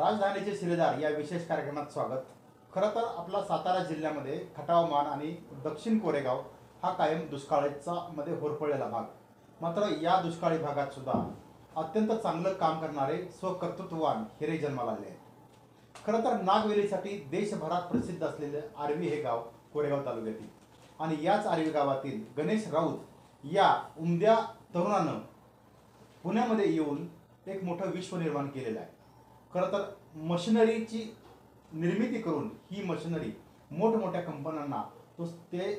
राजधानीचे शिलेदार या विशेष कार्यक्रमात स्वागत खरं तर आपला सातारा जिल्ह्यामध्ये खटावमान आणि दक्षिण कोरेगाव हा कायम दुष्काळीचा मध्ये होरपळलेला भाग मात्र या दुष्काळी भागात सुद्धा अत्यंत चांगलं काम करणारे स्वकर्तृत्ववान हिरे जन्माला आले आहेत खरं तर नागवेलीसाठी देशभरात प्रसिद्ध असलेले आर्वी हे गाव कोरेगाव तालुक्यातील आणि याच आर्वी गावातील गणेश राऊत या उमद्या तरुणानं पुण्यामध्ये येऊन एक मोठं विश्व निर्माण केलेलं आहे खरं तर मशिनरीची निर्मिती करून ही मशिनरी मोठमोठ्या कंपन्यांना तो ते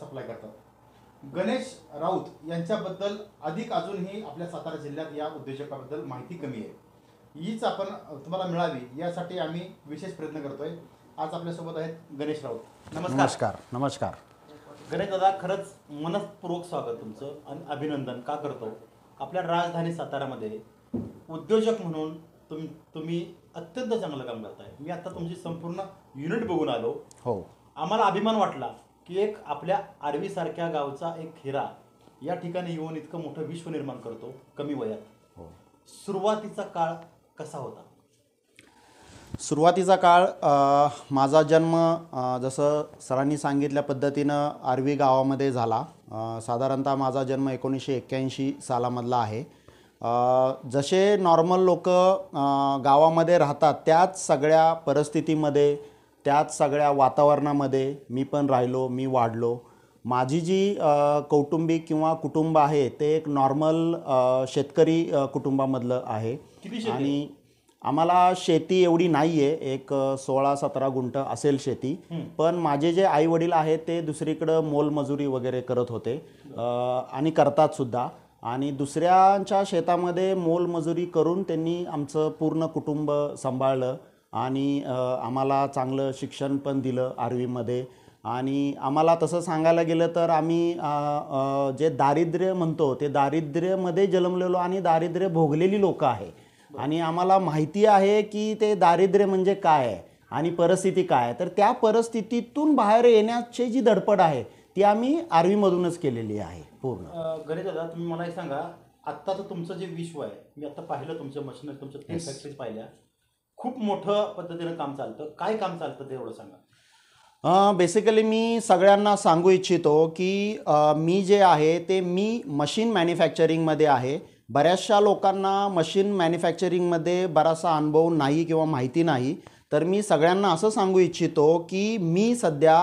सप्लाय करतात गणेश राऊत यांच्याबद्दल अधिक अजूनही आपल्या सातारा जिल्ह्यात या उद्योजकाबद्दल माहिती कमी आहे हीच आपण तुम्हाला मिळावी यासाठी आम्ही विशेष प्रयत्न करतोय आज आपल्यासोबत आहेत गणेश राऊत नमस्कार नमस्कार नमस्कार गणेश दादा खरंच मनपूर्वक स्वागत तुमचं आणि अभिनंदन का करतो आपल्या राजधानी सातारामध्ये उद्योजक म्हणून तुम तुम्ही अत्यंत चांगलं काम करताय मी आता तुमची संपूर्ण युनिट बघून आलो हो आम्हाला अभिमान वाटला की एक आपल्या आरवी सारख्या गावचा एक हिरा या ठिकाणी येऊन इतकं मोठं विश्व निर्माण करतो कमी वयात हो सुरुवातीचा काळ कसा होता सुरुवातीचा काळ माझा जन्म जसं सरांनी सांगितल्या पद्धतीनं आर्वी गावामध्ये झाला साधारणतः माझा जन्म एकोणीसशे एक्क्याऐंशी सालामधला आहे जसे नॉर्मल लोक गावामध्ये राहतात त्याच सगळ्या परिस्थितीमध्ये त्याच सगळ्या वातावरणामध्ये मी पण राहिलो मी वाढलो माझी जी कौटुंबिक किंवा कुटुंब आहे ते एक नॉर्मल शेतकरी कुटुंबामधलं आहे आणि आम्हाला शेती एवढी नाही आहे एक सोळा सतरा गुंठ असेल शेती पण माझे जे आई वडील आहेत ते दुसरीकडं मोलमजुरी वगैरे करत होते आणि करतात सुद्धा आणि दुसऱ्यांच्या शेतामध्ये मोलमजुरी करून त्यांनी आमचं पूर्ण कुटुंब सांभाळलं आणि आम्हाला चांगलं शिक्षण पण दिलं आर्वीमध्ये आणि आम्हाला तसं सांगायला गेलं तर आम्ही जे दारिद्र्य म्हणतो ते दारिद्र्यमध्ये जन्मलेलो आणि दारिद्र्य भोगलेली लोकं आहे आणि आम्हाला माहिती आहे की ते दारिद्र्य म्हणजे काय आहे आणि परिस्थिती काय आहे तर त्या परिस्थितीतून बाहेर येण्याची जी धडपड आहे ती आम्ही आर्वीमधूनच केलेली आहे पूर्ण गणेश दादा तुम्ही मला एक सांगा आत्ताचं तुमचं जे विश्व आहे मी आता पाहिलं तुमचं मशीनरी तुमच्या तीन फॅक्टरीज पाहिल्या खूप मोठं पद्धतीनं काम चालतं काय काम चालतं ते एवढं सांगा बेसिकली मी सगळ्यांना सांगू इच्छितो की मी जे आहे ते मी मशीन मॅन्युफॅक्चरिंगमध्ये आहे बऱ्याचशा लोकांना मशीन मॅन्युफॅक्चरिंगमध्ये बराचसा अनुभव नाही किंवा माहिती नाही तर मी सगळ्यांना असं सांगू इच्छितो की मी सध्या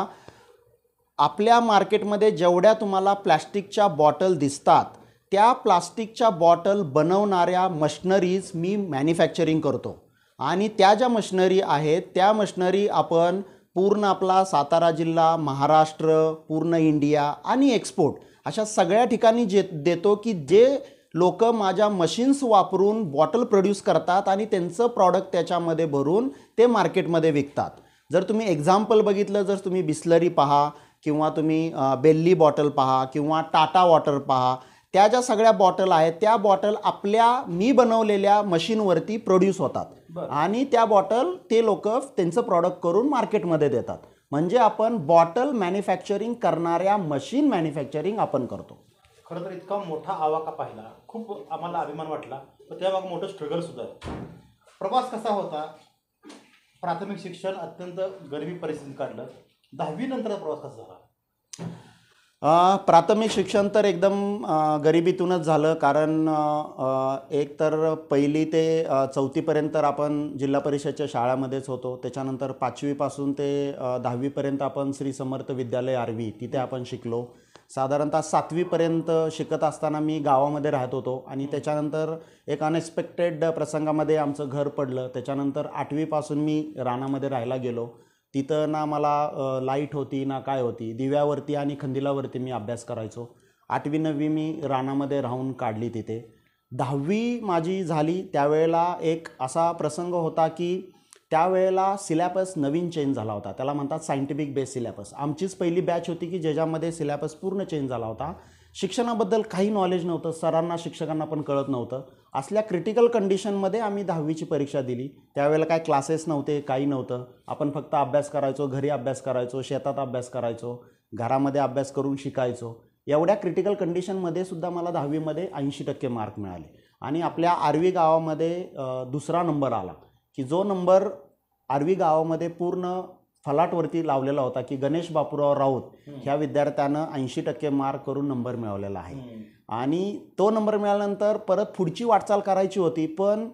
आपल्या मार्केटमध्ये जेवढ्या तुम्हाला प्लॅस्टिकच्या बॉटल दिसतात त्या प्लास्टिकच्या बॉटल बनवणाऱ्या मशनरीज मी मॅन्युफॅक्चरिंग करतो आणि त्या ज्या मशनरी आहेत त्या मशनरी आपण पूर्ण आपला सातारा जिल्हा महाराष्ट्र पूर्ण इंडिया आणि एक्सपोर्ट अशा सगळ्या ठिकाणी जे देतो की जे लोक माझ्या मशीन्स वापरून बॉटल प्रोड्यूस करतात आणि त्यांचं प्रॉडक्ट त्याच्यामध्ये भरून ते मार्केटमध्ये विकतात जर तुम्ही एक्झाम्पल बघितलं जर तुम्ही बिस्लरी पहा किंवा तुम्ही बेल्ली बॉटल पहा किंवा टाटा वॉटर पहा त्या ज्या सगळ्या बॉटल आहेत त्या बॉटल आपल्या मी बनवलेल्या मशीनवरती प्रोड्यूस होतात आणि त्या बॉटल ते लोक त्यांचं प्रॉडक्ट करून मार्केटमध्ये देतात म्हणजे आपण बॉटल मॅन्युफॅक्चरिंग करणाऱ्या मशीन मॅन्युफॅक्चरिंग आपण करतो खरं तर इतका मोठा आवाका पाहिला खूप आम्हाला अभिमान वाटला पण त्यामाग मोठं स्ट्रगल सुद्धा प्रवास कसा होता प्राथमिक शिक्षण अत्यंत गरिबी परिस्थितीत काढलं दहावी नंतर प्रवास कसा झाला प्राथमिक शिक्षण तर एकदम गरिबीतूनच झालं कारण एक तर पहिली ते चौथीपर्यंत आपण जिल्हा परिषदच्या शाळामध्येच होतो त्याच्यानंतर पाचवीपासून ते दहावीपर्यंत आपण श्री समर्थ विद्यालय आरवी तिथे आपण शिकलो साधारणतः सातवीपर्यंत शिकत असताना मी गावामध्ये राहत होतो आणि त्याच्यानंतर एक अनएक्सपेक्टेड प्रसंगामध्ये आमचं घर पडलं त्याच्यानंतर आठवीपासून मी रानामध्ये राहायला गेलो तिथं ना मला लाईट होती ना काय होती दिव्यावरती आणि खंदिलावरती मी अभ्यास करायचो आठवी नववी मी रानामध्ये राहून काढली तिथे दहावी माझी झाली त्यावेळेला एक असा प्रसंग होता की त्यावेळेला सिलॅबस नवीन चेंज झाला होता त्याला म्हणतात सायंटिफिक बेस सिलॅबस आमचीच पहिली बॅच होती की ज्याच्यामध्ये सिलॅबस पूर्ण चेंज झाला होता शिक्षणाबद्दल काही नॉलेज नव्हतं सरांना शिक्षकांना पण कळत नव्हतं असल्या क्रिटिकल कंडिशनमध्ये आम्ही दहावीची परीक्षा दिली त्यावेळेला काय क्लासेस नव्हते काही नव्हतं आपण फक्त अभ्यास करायचो घरी अभ्यास करायचो शेतात अभ्यास करायचो घरामध्ये अभ्यास करून शिकायचो एवढ्या क्रिटिकल कंडिशनमध्ये सुद्धा मला दहावीमध्ये ऐंशी टक्के मार्क मिळाले आणि आपल्या आरवी गावामध्ये दुसरा नंबर आला की जो नंबर आरवी गावामध्ये पूर्ण फलाटवरती लावलेला होता की गणेश बापूराव राऊत ह्या विद्यार्थ्यानं ऐंशी टक्के मार्क करून नंबर मिळवलेला आहे आणि तो नंबर मिळाल्यानंतर परत पुढची वाटचाल करायची होती पण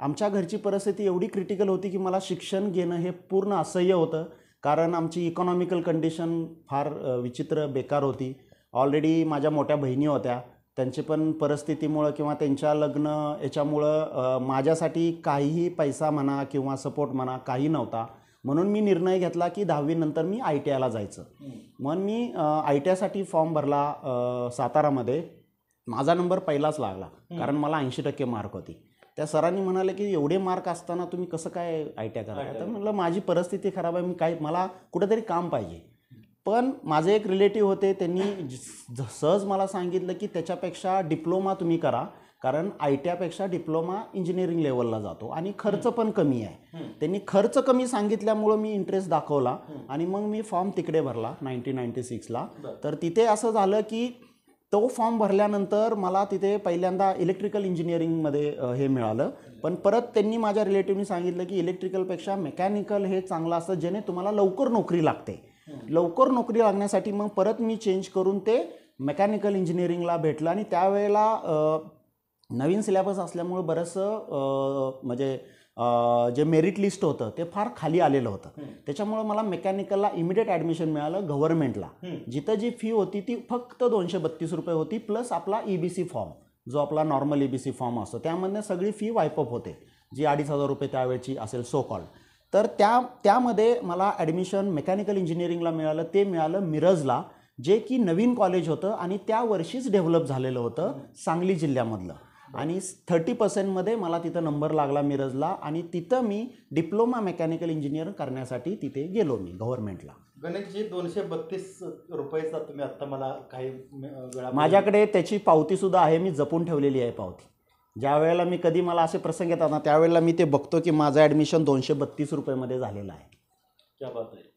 आमच्या घरची परिस्थिती एवढी क्रिटिकल होती की मला शिक्षण घेणं हे पूर्ण असह्य होतं कारण आमची इकॉनॉमिकल कंडिशन फार विचित्र बेकार होती ऑलरेडी माझ्या मोठ्या बहिणी होत्या त्यांचे पण परिस्थितीमुळं किंवा त्यांच्या लग्न याच्यामुळं माझ्यासाठी काहीही पैसा म्हणा किंवा सपोर्ट म्हणा काही नव्हता म्हणून मी निर्णय घेतला की दहावीनंतर मी आय टी आयला जायचं म्हणून मी आय टी आयसाठी फॉर्म भरला सातारामध्ये माझा नंबर पहिलाच लागला कारण मला ऐंशी टक्के मार्क होती त्या सरांनी म्हणाले की एवढे मार्क असताना तुम्ही कसं काय आय टी आय करा तर म्हटलं माझी परिस्थिती खराब आहे मी काय मला कुठेतरी काम पाहिजे पण माझे एक रिलेटिव्ह होते त्यांनी सहज मला सांगितलं की त्याच्यापेक्षा डिप्लोमा तुम्ही करा कारण आय टी आयपेक्षा डिप्लोमा इंजिनिअरिंग लेवलला जातो आणि खर्च पण कमी आहे त्यांनी खर्च कमी सांगितल्यामुळं मी इंटरेस्ट दाखवला आणि मग मी फॉर्म तिकडे भरला नाईन्टीन नाईन्टी सिक्सला तर तिथे असं झालं की तो फॉर्म भरल्यानंतर मला तिथे पहिल्यांदा इलेक्ट्रिकल इंजिनिअरिंगमध्ये हे मिळालं पण परत त्यांनी माझ्या रिलेटिव्हनी सांगितलं की इलेक्ट्रिकलपेक्षा मेकॅनिकल हे चांगलं असतं जेणे तुम्हाला लवकर नोकरी लागते लवकर नोकरी लागण्यासाठी मग परत मी चेंज करून ते मेकॅनिकल इंजिनिअरिंगला भेटलं आणि त्यावेळेला नवीन सिलेबस असल्यामुळे बरंचसं म्हणजे जे मेरिट लिस्ट होतं ते फार खाली आलेलं होतं त्याच्यामुळं मला मेकॅनिकलला इमिडिएट ॲडमिशन मिळालं गव्हर्नमेंटला जिथं जी फी होती ती फक्त दोनशे बत्तीस रुपये होती प्लस आपला ईबीसी e फॉर्म जो आपला नॉर्मल ईबीसी फॉर्म असतो त्यामधनं सगळी फी वायपअप होते जी अडीच हजार रुपये त्यावेळची असेल सो कॉल तर त्या त्यामध्ये मला ॲडमिशन मेकॅनिकल इंजिनिअरिंगला मिळालं ते मिळालं मिरजला जे की नवीन कॉलेज होतं आणि त्या वर्षीच डेव्हलप झालेलं होतं सांगली जिल्ह्यामधलं हो. आणि थर्टी पर्सेंटमध्ये मला तिथं नंबर लागला मिरजला आणि तिथं मी डिप्लोमा मेकॅनिकल इंजिनिअरिंग करण्यासाठी तिथे गेलो मी गव्हर्नमेंटला गणेशजी दोनशे बत्तीस रुपयेचा तुम्ही आत्ता मला काही वेळा माझ्याकडे त्याची पावतीसुद्धा आहे मी जपून ठेवलेली आहे पावती ज्या वेळेला मी कधी मला असे प्रसंग येतात ना त्यावेळेला मी ते बघतो की माझं ॲडमिशन दोनशे बत्तीस रुपयेमध्ये झालेलं आहे क्या बात आहे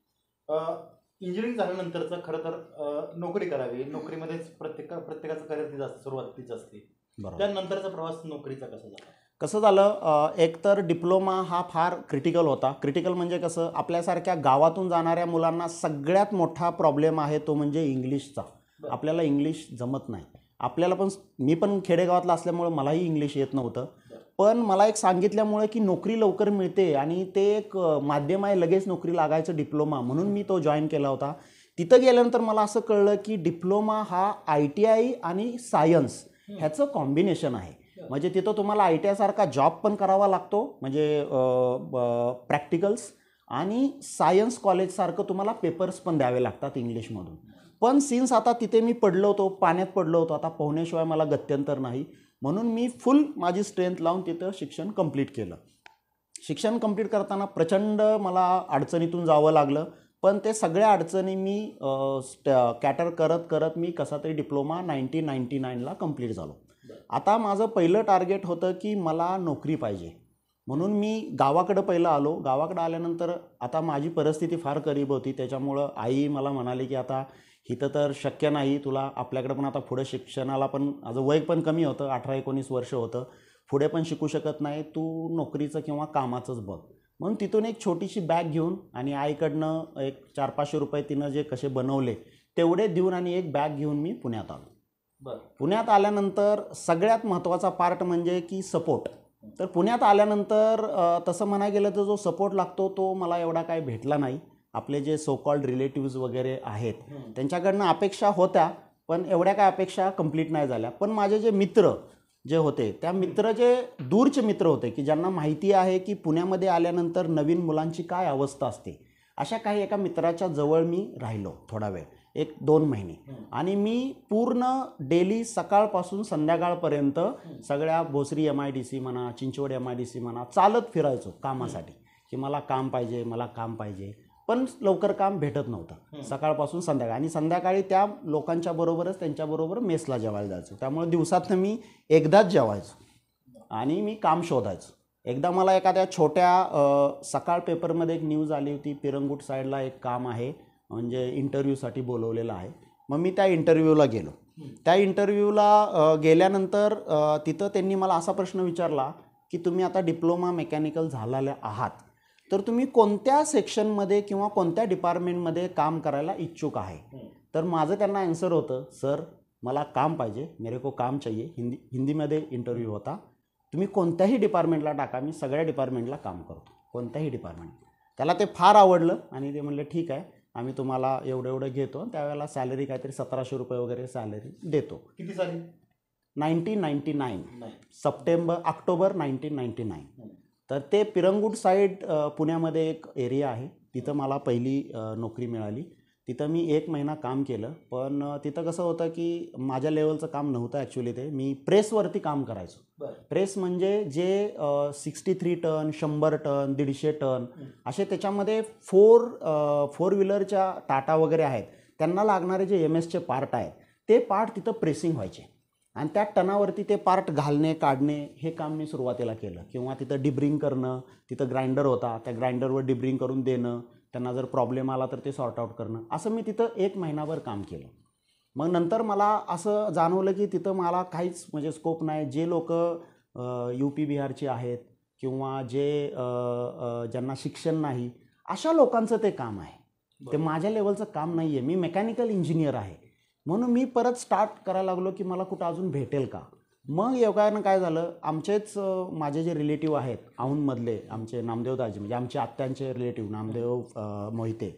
इंजिनिअरिंग झाल्यानंतरचं खरं तर नोकरी करावी नोकरीमध्येच प्रत्येका प्रत्येकाचं करिअर ती सुरुवातीच सुरुवात असते त्यानंतरचा प्रवास नोकरीचा कसा झाला कसं झालं एकतर डिप्लोमा हा फार क्रिटिकल होता क्रिटिकल म्हणजे कसं आपल्यासारख्या गावातून जाणाऱ्या मुलांना सगळ्यात मोठा प्रॉब्लेम आहे तो म्हणजे इंग्लिशचा आपल्याला इंग्लिश जमत नाही आपल्याला पण मी पण खेडेगावातला असल्यामुळं मलाही इंग्लिश येत नव्हतं पण मला एक सांगितल्यामुळे की नोकरी लवकर मिळते आणि ते एक माध्यम आहे लगेच नोकरी लागायचं डिप्लोमा म्हणून मी तो जॉईन केला होता तिथं गेल्यानंतर मला असं कळलं की डिप्लोमा हा आय टी आय आणि सायन्स ह्याचं कॉम्बिनेशन आहे म्हणजे तिथं तुम्हाला आय टी आयसारखा जॉब पण करावा लागतो म्हणजे प्रॅक्टिकल्स आणि सायन्स कॉलेजसारखं तुम्हाला पेपर्स पण द्यावे लागतात इंग्लिशमधून पण सिन्स आता तिथे मी पडलो होतो पाण्यात पडलो होतो आता पोहण्याशिवाय मला गत्यंतर नाही म्हणून मी फुल माझी स्ट्रेंथ लावून तिथं शिक्षण कंप्लीट केलं शिक्षण कंप्लीट करताना प्रचंड मला अडचणीतून जावं लागलं पण ते सगळ्या अडचणी मी कॅटर करत करत मी कसा तरी डिप्लोमा नाईन्टीन नाईन्टी नाईनला कंप्लीट झालो आता माझं पहिलं टार्गेट होतं की मला नोकरी पाहिजे म्हणून मी गावाकडं पहिलं आलो गावाकडं आल्यानंतर आता माझी परिस्थिती फार करीब होती त्याच्यामुळं आई मला म्हणाली की आता इथं तर शक्य नाही तुला आपल्याकडे पण आता पुढं शिक्षणाला पण माझं वय पण कमी होतं अठरा एकोणीस वर्ष होतं पुढे पण शिकू शकत नाही तू नोकरीचं किंवा कामाचंच बघ मग तिथून एक छोटीशी बॅग घेऊन आणि आईकडनं एक चार पाचशे रुपये तिनं जे कसे बनवले तेवढे देऊन आणि एक बॅग घेऊन मी पुण्यात आलो बरं पुण्यात आल्यानंतर सगळ्यात महत्त्वाचा पार्ट म्हणजे की सपोर्ट तर पुण्यात आल्यानंतर तसं म्हणाय गेलं तर जो सपोर्ट लागतो तो मला एवढा काय भेटला नाही आपले जे सो कॉल्ड रिलेटिव्ज वगैरे आहेत त्यांच्याकडनं अपेक्षा होत्या पण एवढ्या काय अपेक्षा कंप्लीट नाही झाल्या पण माझे जे मित्र जे होते त्या मित्र जे दूरचे मित्र होते की ज्यांना माहिती आहे की पुण्यामध्ये आल्यानंतर नवीन मुलांची काय अवस्था असते अशा काही एका मित्राच्या जवळ मी राहिलो थोडा वेळ एक दोन महिने आणि मी पूर्ण डेली सकाळपासून संध्याकाळपर्यंत सगळ्या Bhosari M I D C म्हणा Chinchwad M I D C म्हणा चालत फिरायचो कामासाठी की मला काम पाहिजे मला काम पाहिजे पण लवकर काम भेटत नव्हतं सकाळपासून संध्याकाळ आणि संध्याकाळी त्या लोकांच्या बरोबरच त्यांच्याबरोबर मेसला जेवायला जायचो त्यामुळे दिवसातनं मी एकदाच जेवायचो आणि मी काम शोधायचो एकदा मला एखाद्या छोट्या सकाळ पेपरमध्ये एक न्यूज आली होती पिरंगूट साईडला एक काम आहे म्हणजे इंटरव्ह्यूसाठी बोलवलेलं आहे मग मी त्या इंटरव्ह्यूला गेलो त्या इंटरव्ह्यूला गेल्यानंतर तिथं त्यांनी मला असा प्रश्न विचारला की तुम्ही आता डिप्लोमा मेकॅनिकल झालेले आहात तर तुम्ही कोणत्या सेक्शनमध्ये किंवा कोणत्या डिपार्टमेंटमध्ये काम करायला इच्छुक आहे तर माझं त्यांना ॲन्सर होतं सर मला काम पाहिजे मेरे को काम चाहिए हिंदी हिंदीमध्ये इंटरव्ह्यू होता तुम्ही कोणत्याही डिपार्टमेंटला टाका मी सगळ्या डिपार्टमेंटला काम करतो कोणत्याही डिपार्टमेंट त्याला ते फार आवडलं आणि ते म्हणले ठीक आहे आम्ही तुम्हाला एवढं एवढं घेतो त्यावेळेला सॅलरी काहीतरी सतराशे रुपये वगैरे सॅलरी देतो किती salary nineteen ninety nine September October nineteen ninety nine तर ते पिरंगूट साईड पुण्यामध्ये एक एरिया आहे तिथं मला पहिली नोकरी मिळाली तिथं मी एक महिना काम केलं पण तिथं कसं होतं की माझ्या लेवलचं काम नव्हतं ॲक्च्युली ते मी प्रेसवरती काम करायचो प्रेस म्हणजे जे सिक्स्टी थ्री टन शंभर टन दीडशे टन असे त्याच्यामध्ये फोर फोर व्हीलरच्या टाटा वगैरे आहेत त्यांना लागणारे जे एम एसचे पार्ट आहेत ते पार्ट तिथं प्रेसिंग व्हायचे आणि त्या टनावरती ते पार्ट घालणे काढणे हे काम मी सुरुवातीला केलं किंवा तिथं डिब्रिंग करणं तिथं ग्राइंडर होता त्या ग्राइंडरवर डिब्रिंग करून देणं त्यांना जर प्रॉब्लेम आला तर ते सॉर्ट आऊट करणं असं मी तिथं एक महिनाभर काम केलं मग नंतर मला असं जाणवलं की तिथं मला काहीच म्हणजे स्कोप नाही जे लोक यू पी बिहारचे आहेत किंवा जे ज्यांना शिक्षण नाही अशा लोकांचं ते काम आहे ते माझ्या लेवलचं काम नाही आहे मी मेकॅनिकल इंजिनियर आहे म्हणून मी परत स्टार्ट करायला लागलो की मला कुठं अजून भेटेल का मग योगानं काय झालं आमचेच माझे जे रिलेटिव्ह आहेत औंधमधले आमचे नामदेव दाजी म्हणजे आमचे आत्यांचे रिलेटिव्ह नामदेव मोहिते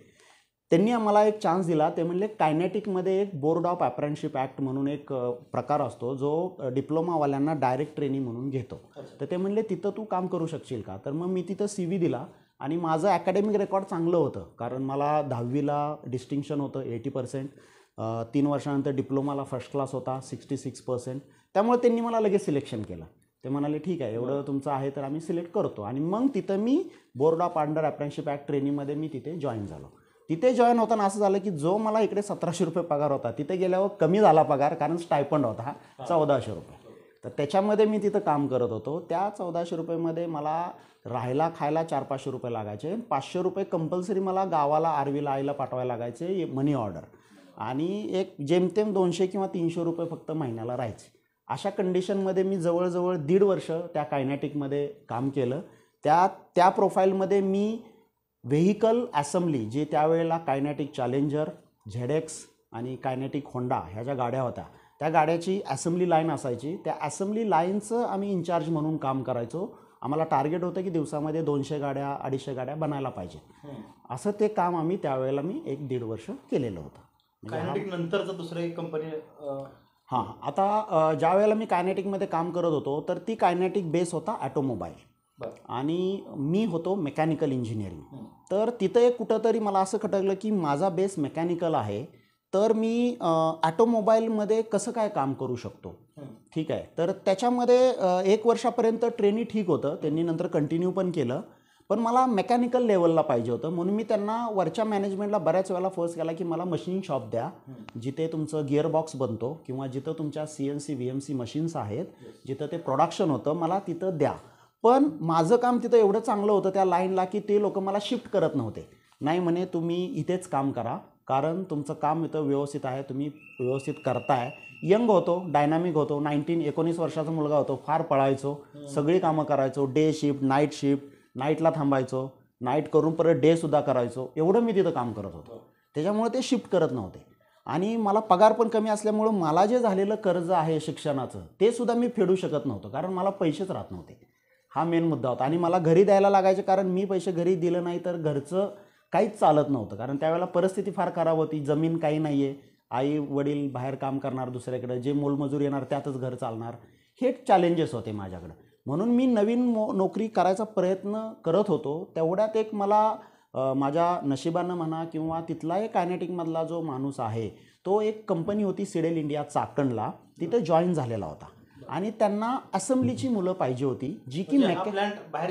त्यांनी आम्हाला एक चान्स दिला ते म्हणले कायनेटिकमध्ये एक बोर्ड ऑफ ॲप्रेंटशिप ॲक्ट म्हणून एक प्रकार असतो जो डिप्लोमावाल्यांना डायरेक्ट ट्रेनिंग म्हणून घेतो तर ते म्हणले तिथं तू काम करू शकशील का तर मग मी तिथं सी व्ही दिला आणि माझं अकॅडमिक रेकॉर्ड चांगलं होतं कारण मला दहावीला डिस्टिंक्शन होतं एटी पर्सेंट तीन वर्षानंतर डिप्लोमाला फर्स्ट क्लास होता सिक्स्टी सिक्स पर्सेंट त्यामुळे त्यांनी मला लगेच सिलेक्शन केलं ते म्हणाले ठीक आहे एवढं तुमचं आहे तर आम्ही सिलेक्ट करतो आणि मग तिथं मी board of under apprenticeship act ट्रेनिंगमध्ये मी तिथे जॉईन झालो तिथे जॉईन होताना असं झालं की जो मला इकडे सतराशे रुपये पगार होता तिथे गेल्यावर कमी झाला पगार कारण स्टायपंड होता चौदाशे रुपये तर त्याच्यामध्ये मी तिथं काम करत होतो त्या चौदाशे रुपयेमध्ये मला राहायला खायला चार पाचशे रुपये लागायचे पाचशे रुपये कंपल्सरी मला गावाला आरवीला आईला पाठवायला लागायचे मनी ऑर्डर आणि एक जेमतेम दोनशे किंवा तीनशे रुपये फक्त महिन्याला राहायचे अशा कंडिशनमध्ये मी जवळजवळ दीड वर्ष त्या कायनॅटिकमध्ये काम केलं त्या त्या प्रोफाईलमध्ये मी व्हेकल ॲसेंब्ली जे त्यावेळेला कायनॅटिक चॅलेंजर झेडेक्स आणि कायनॅटिक होंडा ह्या ज्या गाड्या होत्या त्या गाड्याची असेंब्ली लाईन असायची त्या असेंब्ली लाईनचं आम्ही इन्चार्ज म्हणून काम करायचो आम्हाला टार्गेट होतं की दिवसामध्ये दोनशे गाड्या अडीचशे गाड्या बनायला पाहिजे असं ते काम आम्ही त्यावेळेला मी एक दीड वर्ष केलेलं होतं म्हणजे कायनेटिक नंतरचं कंपनी हां आता ज्या वेळेला मी कायनेटिकमध्ये काम करत होतो तर ती कायनेटिक बेस होता ॲटोमोबाईल आणि मी होतो मेकॅनिकल इंजिनिअरिंग तर तिथं एक कुठंतरी मला असं खटकलं की माझा बेस मेकॅनिकल आहे तर मी ॲटोमोबाईलमध्ये कसं काय काम करू शकतो ठीक आहे तर त्याच्यामध्ये एक वर्षापर्यंत ट्रेनी ठीक होतं त्यांनी नंतर कंटिन्यू पण केलं पण मला मेकॅनिकल लेवलला पाहिजे होतं म्हणून मी त्यांना वरच्या मॅनेजमेंटला बऱ्याच वेळेला फोर्स केला की मला मशीन शॉप द्या जिथे तुमचं बॉक्स बनतो किंवा जिथं तुमच्या C N C V M C machines आहेत जिथं ते प्रोडक्शन होतं मला तिथं द्या पण माझं काम तिथं एवढं चांगलं होतं त्या लाईनला की ते लोक मला शिफ्ट करत नव्हते नाही म्हणे तुम्ही इथेच काम करा कारण तुमचं काम इथं व्यवस्थित आहे तुम्ही व्यवस्थित करताय यंग होतो डायनामिक होतो नाईन्टीन एकोणीस वर्षाचा मुलगा होतो फार पळायचो सगळी कामं करायचो डे शिफ्ट नाईट शिफ्ट नाईटला थांबायचो नाईट करून परत डेसुद्धा करायचो एवढं मी तिथं काम करत होतो त्याच्यामुळे ते शिफ्ट करत नव्हते आणि मला पगार पण कमी असल्यामुळं मला जे झालेलं कर्ज आहे शिक्षणाचं ते सुद्धा मी फेडू शकत नव्हतो कारण मला पैसेच राहत नव्हते हा मेन मुद्दा होता आणि मला घरी द्यायला लागायचे कारण मी पैसे घरी दिलं नाही तर घरचं काहीच चालत नव्हतं कारण त्यावेळेला परिस्थिती फार खराब होती जमीन काही नाही आहे आई वडील बाहेर काम करणार दुसऱ्याकडे जे मोलमजूर येणार त्यातच घर चालणार हे चॅलेंजेस होते माझ्याकडं म्हणून मी नवीन मो नोकरी करायचा प्रयत्न करत होतो तेवढ्यात एक मला माझ्या नशिबानं म्हणा किंवा तिथला एक कायनेटिकमधला जो माणूस आहे तो एक कंपनी होती सिडेल इंडिया चाकणला तिथे जॉईन झालेला होता आणि त्यांना असेंब्लीची मुलं पाहिजे होती जी की म्हणजे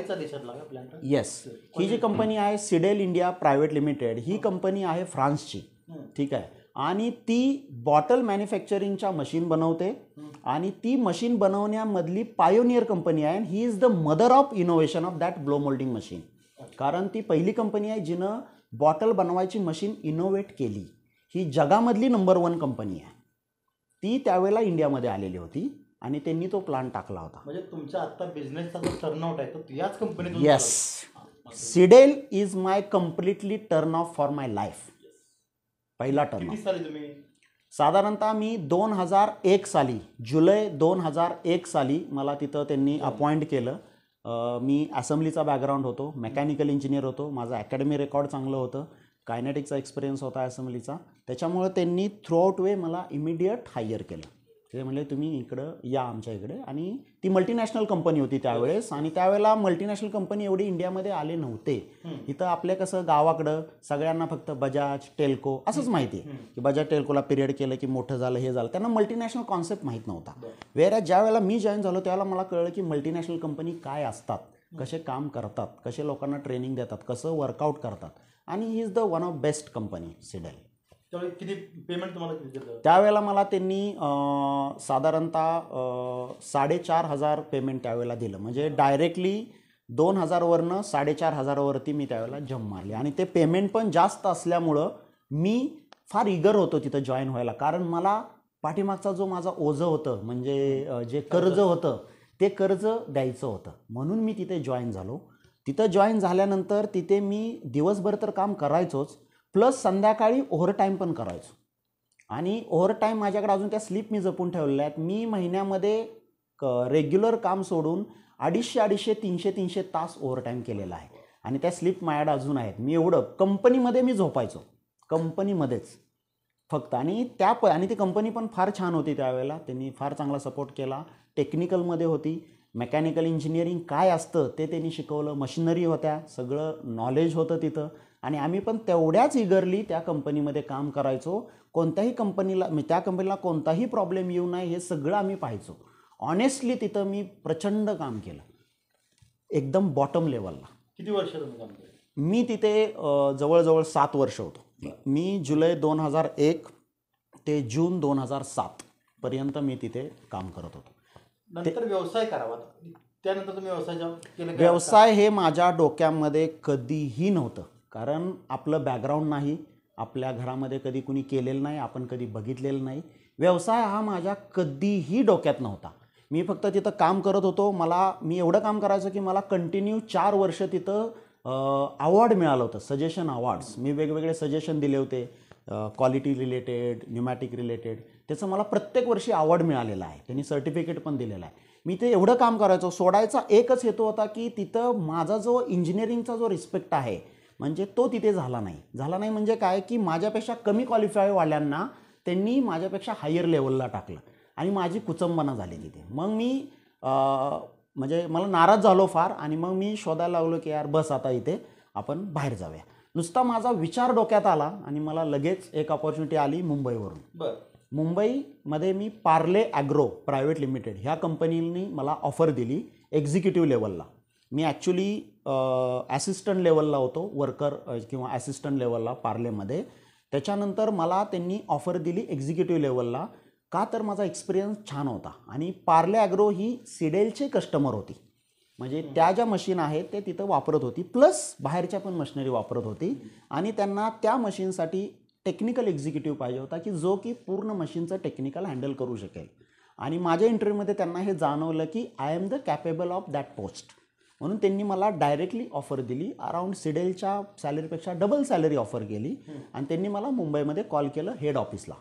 येस ही जी कंपनी आहे सिडेल इंडिया प्रायव्हेट लिमिटेड ही कंपनी आहे फ्रान्सची ठीक आहे आणि ती बॉटल मॅन्युफॅक्चरिंगच्या मशीन बनवते आणि ती मशीन बनवण्यामधली पायोनियर कंपनी आहे he is the mother of innovation of that blow moulding machine कारण ती पहिली कंपनी आहे जिनं बॉटल बनवायची मशीन इनोव्हेट केली ही जगामधली नंबर वन कंपनी आहे ती त्यावेळेला इंडियामध्ये आलेली होती आणि त्यांनी तो प्लांट टाकला होता म्हणजे तुमचा आता बिझनेसचा जो टर्नआउट आहे तो याच कंपनीत yes Sidel is my completely turn off for my life पहिला टर्म किती साली तुम्ही साधारणतः मी दोन हजार एक साली जुलै दोन हजार एक साली मला तिथं त्यांनी अपॉइंट हो. केलं मी असेंब्लीचा बॅकग्राऊंड होतो मेकॅनिकल इंजिनियर होतो माझा अकॅडमी रेकॉर्ड चांगलं होतं कायनेटिकचा एक्सपिरियन्स होता असेंब्लीचा त्याच्यामुळे त्यांनी थ्रू आउट वे मला इमिडिएट हायर केलं ते म्हणले तुम्ही इकडं या आमच्या इकडे आणि ती मल्टीनॅशनल कंपनी होती त्यावेळेस आणि त्यावेळेला मल्टीनॅशनल कंपनी एवढी इंडियामध्ये आले नव्हते इथं आपल्या कसं गावाकडं सगळ्यांना फक्त बजाज टेल्को असंच माहिती आहे की बजाज टेल्कोला पिरियड केलं की मोठं झालं हे झालं त्यांना मल्टीनॅशनल कॉन्सेप्ट माहीत नव्हता वेळेला ज्या वेळेला मी जॉईन झालो त्यावेळेला मला कळलं की मल्टीनॅशनल कंपनी काय असतात कसे काम करतात कसे लोकांना ट्रेनिंग देतात कसं वर्कआउट करतात आणि he is the one of best company Sidel किती पेमेंट तुम्हाला किती त्यावेळेला मला त्यांनी साधारणतः साडेचार हजार पेमेंट त्यावेळेला दिलं म्हणजे डायरेक्टली दोन हजारवरनं साडेचार हजारावरती मी त्यावेळेला जम मारली आणि ते पेमेंट पण जास्त असल्यामुळं मी फार इगर होतो तिथं जॉईन व्हायला कारण मला पाठीमागचा जो माझा ओझं होतं म्हणजे जे कर्ज होतं ते कर्ज द्यायचं होतं म्हणून मी तिथे जॉईन झालो तिथं जॉईन झाल्यानंतर तिथे मी दिवसभर तर काम करायचोच प्लस संध्याकाळी ओव्हरटाईम पण करायचो आणि ओव्हरटाईम माझ्याकडे अजून त्या स्लीप मी जपून ठेवलेल्या आहेत मी महिन्यामध्ये क रेग्युलर काम सोडून अडीचशे अडीचशे तीनशे तीनशे तास ओव्हरटाईम केलेला आहे आणि त्या स्लीप माझ्याकडे अजून आहेत मी एवढं कंपनीमध्ये मी झोपायचो कंपनीमध्येच फक्त आणि त्या प आणि ती कंपनी पण फार छान होती त्यावेळेला त्यांनी फार चांगला सपोर्ट केला टेक्निकलमध्ये होती मेकॅनिकल इंजिनिअरिंग काय असतं ते त्यांनी शिकवलं मशिनरी होत्या सगळं नॉलेज होतं तिथं आणि आम्ही पण तेवढ्याच इगरली त्या कंपनीमध्ये काम करायचो कोणत्याही कंपनीला त्या कंपनीला कोणताही प्रॉब्लेम येऊ नये हे सगळं आम्ही पाहायचो ऑनेस्टली तिथं मी प्रचंड काम केलं एकदम बॉटम लेवलला किती वर्ष मी तिथे जवळजवळ सात वर्ष होतो मी जुलै दोन हजार एक ते जून दोन हजार सात पर्यंत मी तिथे काम करत होतो नंतर व्यवसाय करावा त्यानंतर तुम्ही व्यवसाय व्यवसाय हे माझ्या डोक्यामध्ये कधीही नव्हतं कारण आपलं बॅकग्राऊंड नाही आपल्या घरामध्ये कधी कुणी केलेलं नाही आपण कधी बघितलेलं नाही व्यवसाय हा माझ्या कधीही डोक्यात नव्हता मी फक्त तिथं काम करत होतो मला मी एवढं काम करायचं की मला कंटिन्यू चार वर्ष तिथं अवॉर्ड मिळालं होतं सजेशन अवॉर्ड्स मी वेगवेगळे सजेशन दिले होते क्वालिटी रिलेटेड न्युमॅटिक रिलेटेड त्याचं मला प्रत्येक वर्षी अवॉर्ड मिळालेला आहे त्यांनी सर्टिफिकेट पण दिलेलं आहे मी ते एवढं काम करायचो सोडायचा एकच हेतू होता की तिथं माझा जो इंजिनिअरिंगचा जो रिस्पेक्ट आहे म्हणजे तो तिथे झाला नाही झाला नाही म्हणजे काय की माझ्यापेक्षा कमी क्वालिफाय वाल्यांना त्यांनी माझ्यापेक्षा हायर लेवलला टाकलं आणि माझी कुचंबना झाली तिथे मग मी म्हणजे मला नाराज झालो फार आणि मग मी शोधायला लागलो की यार बस आता इथे आपण बाहेर जाऊया नुसता माझा विचार डोक्यात आला आणि मला लगेच एक ऑपॉर्च्युनिटी आली मुंबईवरून बरं मुंबईमध्ये मी पार्ले ॲग्रो प्रायव्हेट लिमिटेड ह्या कंपनीने मला ऑफर दिली एक्झिक्युटिव्ह लेवलला मी ॲक्च्युली ॲसिस्टंट लेवलला होतो वर्कर किंवा ॲसिस्टंट लेवलला पार्लेमध्ये त्याच्यानंतर मला त्यांनी ऑफर दिली एक्झिक्युटिव्ह लेवलला का तर माझा एक्सपिरियन्स छान होता आणि पार्ले ॲग्रो ही सिडेलचे कस्टमर होती म्हणजे त्या ज्या मशीन आहेत ते तिथं वापरत होती प्लस बाहेरच्या पण मशिनरी वापरत होती आणि त्यांना त्या मशीनसाठी टेक्निकल एक्झिक्युटिव्ह पाहिजे होता की जो की पूर्ण मशीनचं टेक्निकल हँडल करू शकेल आणि माझ्या इंटरव्ह्यूमध्ये त्यांना हे जाणवलं की I M the capable of that post म्हणून त्यांनी मला डायरेक्टली ऑफर दिली अराऊंड सिडेलच्या सॅलरीपेक्षा डबल सॅलरी ऑफर केली आणि त्यांनी मला मुंबईमध्ये कॉल केलं हेड ऑफिसला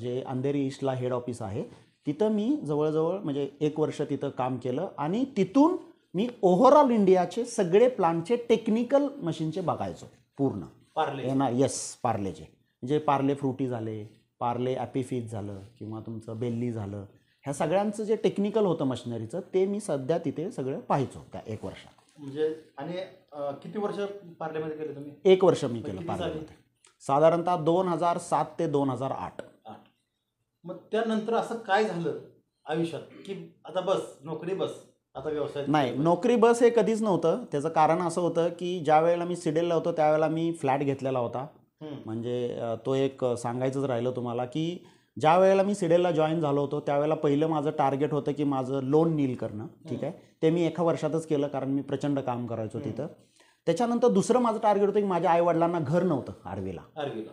जे अंधेरी ईस्टला हेड ऑफिस आहे तिथं मी जवळजवळ म्हणजे एक वर्ष तिथं काम केलं आणि तिथून मी ओव्हरऑल इंडियाचे सगळे प्लांटचे टेक्निकल मशीनचे बघायचो पूर्ण पार्ले ना येस पार्लेचे म्हणजे पार्ले फ्रुटी झाले पार्ले ॲपिफिज झालं किंवा तुमचं बेल्ली झालं ह्या सगळ्यांचं जे टेक्निकल होतं मशिनरीचं ते मी सध्या तिथे सगळं पाहायचो त्या एक वर्षात म्हणजे आणि किती वर्ष पार्लेमध्ये केलं तुम्ही एक वर्ष मी केलं म्हणजे पार्लेमध्ये साधारणतः दोन हजार सात ते दोन हजार आठ मग त्यानंतर असं काय झालं आयुष्यात की आता बस नोकरी बस आता व्यवसाय नाही नोकरी बस हे कधीच नव्हतं त्याचं कारण असं होतं की ज्या वेळेला मी सिडेलला होतो त्यावेळेला मी फ्लॅट घेतलेला होता म्हणजे तो एक सांगायचंच राहिलं तुम्हाला की ज्या वेळेला मी सिडेलला जॉईन झालो होतो त्यावेळेला पहिलं माझं टार्गेट होतं की माझं लोन नील करणं ठीक आहे ते मी एका वर्षातच केलं कारण मी प्रचंड काम करायचो तिथं त्याच्यानंतर दुसरं माझं टार्गेट होतं की माझ्या आईवडिलांना घर नव्हतं आर्वीला आरवीला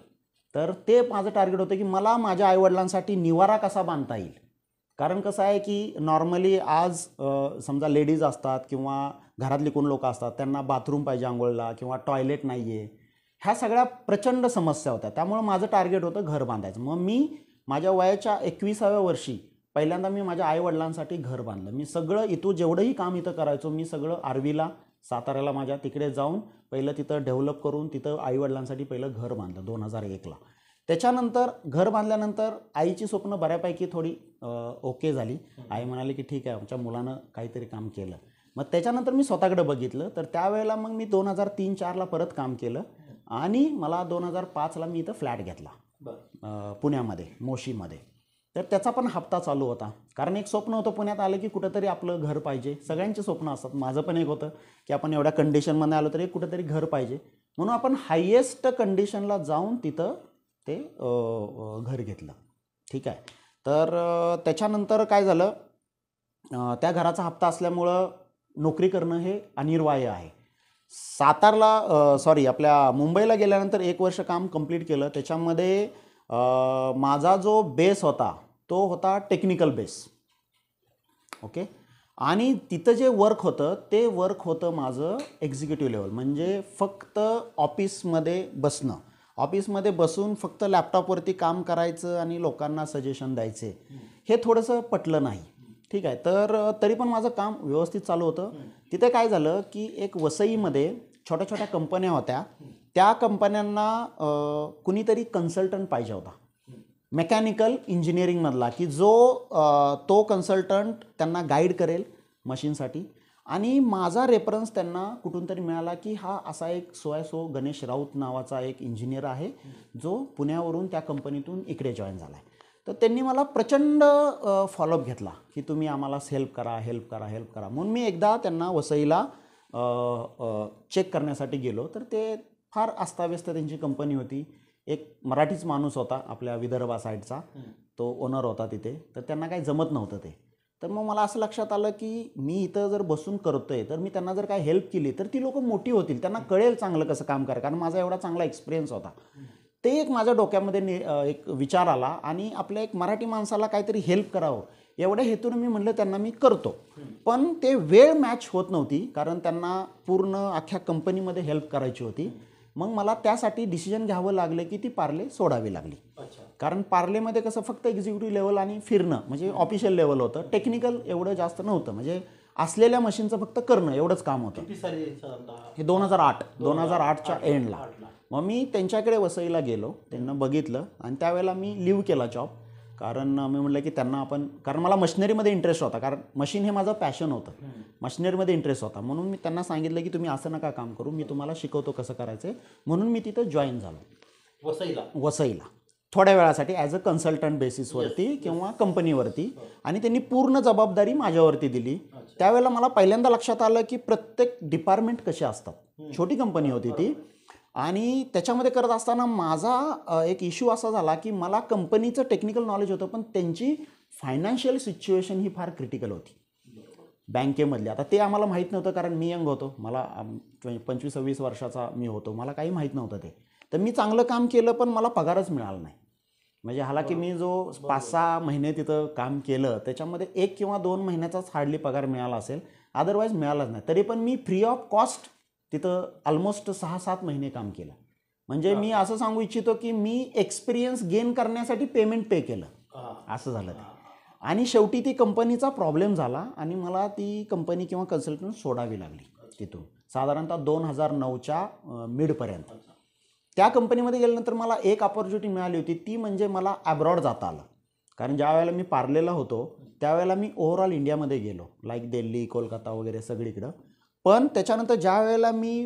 तर ते माझं टार्गेट होतं की मला माझ्या आईवडिलांसाठी निवारा कसा बांधता येईल कारण कसं आहे की नॉर्मली आज समजा लेडीज असतात किंवा घरातली कोण लोक असतात त्यांना बाथरूम पाहिजे आंघोळला किंवा टॉयलेट नाही आहे ह्या सगळ्या प्रचंड समस्या होत्या त्यामुळे माझं टार्गेट होतं घर बांधायचं मग मी माझ्या वयाच्या एकविसाव्या वर्षी पहिल्यांदा मी माझ्या आईवडिलांसाठी घर बांधलं मी सगळं इथून जेवढंही काम इथं करायचो मी सगळं आर्वीला साताऱ्याला माझ्या तिकडे जाऊन पहिलं तिथं डेव्हलप करून तिथं आईवडिलांसाठी पहिलं घर बांधलं दोन हजार एकला त्याच्यानंतर घर बांधल्यानंतर आईची स्वप्न बऱ्यापैकी थोडी ओके झाली आई म्हणाली की ठीक आहे आमच्या मुलानं काहीतरी काम केलं मग त्याच्यानंतर मी स्वतःकडे बघितलं तर त्यावेळेला मग मी दोन हजार तीन चारला परत काम केलं आणि मला दोन हजार पाचला मी इथं फ्लॅट घेतला पुण्यामध्ये मोशीमध्ये तर त्याचा पण हप्ता चालू होता कारण एक स्वप्न होतं पुण्यात आलं की कुठंतरी आपलं घर पाहिजे सगळ्यांचे स्वप्न असतात माझं पण एक होतं की आपण एवढ्या कंडिशनमध्ये आलो तरी कुठंतरी घर पाहिजे म्हणून आपण हायेस्ट कंडिशनला जाऊन तिथं ते घर घेतलं ठीक आहे तर त्याच्यानंतर काय झालं त्या घराचा हप्ता असल्यामुळं नोकरी करणं हे अनिर्वाय आहे सातारला सॉरी आपल्या मुंबईला गेल्यानंतर एक वर्ष काम कंप्लीट केलं त्याच्यामध्ये माझा जो बेस होता तो होता टेक्निकल बेस ओके आणि तिथं जे वर्क होतं ते वर्क होतं माझं एक्झिक्युटिव्ह लेवल म्हणजे फक्त ऑफिसमध्ये बसणं ऑफिसमध्ये बसून फक्त लॅपटॉपवरती काम करायचं आणि लोकांना सजेशन द्यायचे हे थोडंसं पटलं नाही ठीक आहे तर तरी पण माझं काम व्यवस्थित चालू होतं तिथे काय झालं की एक वसईमध्ये छोट्या छोट्या कंपन्या होत्या त्या कंपन्यांना कुणीतरी कन्सल्टंट पाहिजे होता मेकॅनिकल इंजिनिअरिंगमधला की जो तो कन्सल्टंट त्यांना गाईड करेल मशीनसाठी आणि माझा रेफरन्स त्यांना कुठून तरी मिळाला की हा असा एक सोया सो गणेश राऊत नावाचा एक इंजिनियर आहे जो पुण्यावरून त्या कंपनीतून इकडे जॉईन झाला आहे तर त्यांनी मला प्रचंड फॉलोअप घेतला की तुम्ही आम्हाला हेल्प करा हेल्प करा हेल्प करा म्हणून मी एकदा त्यांना वसईला चेक करण्यासाठी गेलो तर ते फार अस्ताव्यस्त त्यांची कंपनी होती एक मराठीच माणूस होता आपल्या विदर्भा साईडचा तो ओनर होता तिथे तर त्यांना काही जमत नव्हतं ते तर मग मला असं लक्षात आलं की मी इथं जर बसून करतो तर मी त्यांना जर काय हेल्प केली तर ती लोकं मोठी होतील त्यांना कळेल चांगलं कसं काम करा कारण माझा एवढा चांगला एक्सपिरियन्स होता ते एक माझ्या डोक्यामध्ये नि एक विचार आला आणि आपल्या एक मराठी माणसाला काहीतरी हेल्प करावं एवढ्या हेतून मी म्हणलं त्यांना मी करतो पण ते वेळ मॅच होत नव्हती कारण त्यांना पूर्ण अख्ख्या कंपनीमध्ये हेल्प करायची होती मग मला त्यासाठी डिसिजन घ्यावं लागलं की ती पार्ले सोडावी लागली कारण पार्लेमध्ये कसं फक्त एक्झिक्युटिव्ह लेवल आणि फिरणं म्हणजे ऑफिशियल लेवल होतं टेक्निकल एवढं जास्त नव्हतं म्हणजे असलेल्या मशीनचं फक्त करणं एवढंच काम होतं हे दोन हजार आठ दोन हजार आठच्या एंडला मग मी त्यांच्याकडे वसईला गेलो त्यांना बघितलं आणि त्यावेळेला मी लिव्ह केला जॉब कारण मी म्हटलं की त्यांना आपण कारण मला मशिनरीमध्ये इंटरेस्ट होता कारण मशीन हे माझं पॅशन होतं मशिनरीमध्ये इंटरेस्ट होता म्हणून मी त्यांना सांगितलं की तुम्ही असं नका काम करू मी तुम्हाला शिकवतो कसं करायचं म्हणून मी तिथं जॉईन झालो वसईला वसईला थोड्या वेळासाठी ॲज अ कन्सल्टंट बेसिसवरती किंवा कंपनीवरती आणि त्यांनी पूर्ण जबाबदारी माझ्यावरती दिली त्यावेळेला मला पहिल्यांदा लक्षात आलं की प्रत्येक डिपार्टमेंट कसे असतात छोटी कंपनी होती ती आणि त्याच्यामध्ये करत असताना माझा एक इश्यू असा झाला की मला कंपनीचं टेक्निकल नॉलेज होतं पण त्यांची फायनान्शियल सिच्युएशन ही फार क्रिटिकल होती बँकेमधली आता ते आम्हाला माहीत नव्हतं कारण मी यंग होतो मला पंचवीस सव्वीस वर्षाचा मी होतो मला काही माहीत नव्हतं ते तर मी चांगलं काम केलं पण मला पगारच मिळाला नाही म्हणजे हाला की मी जो पाच सहा महिने तिथं काम केलं त्याच्यामध्ये एक किंवा दोन महिन्याचाच हार्डली पगार मिळाला असेल अदरवाईज मिळालाच नाही तरी पण मी फ्री ऑफ कॉस्ट तिथं ऑलमोस्ट सहा सात महिने काम केलं म्हणजे मी असं सांगू इच्छितो की मी एक्सपिरियन्स गेन करण्यासाठी पेमेंट पे केलं असं झालं ते आणि शेवटी ती कंपनीचा प्रॉब्लेम झाला आणि मला ती कंपनी किंवा कन्सल्टंट सोडावी लागली तिथून साधारणतः दोन हजार नऊच्या मिडपर्यंत त्या कंपनीमध्ये गेल्यानंतर मला एक ऑपॉर्च्युनिटी मिळाली होती ती म्हणजे मला अब्रॉड जाता आलं कारण ज्या वेळेला मी पार्लेला होतो त्यावेळेला मी ओव्हरऑल इंडियामध्ये गेलो लाईक दिल्ली कोलकाता वगैरे सगळीकडं पण त्याच्यानंतर ज्या वेळेला मी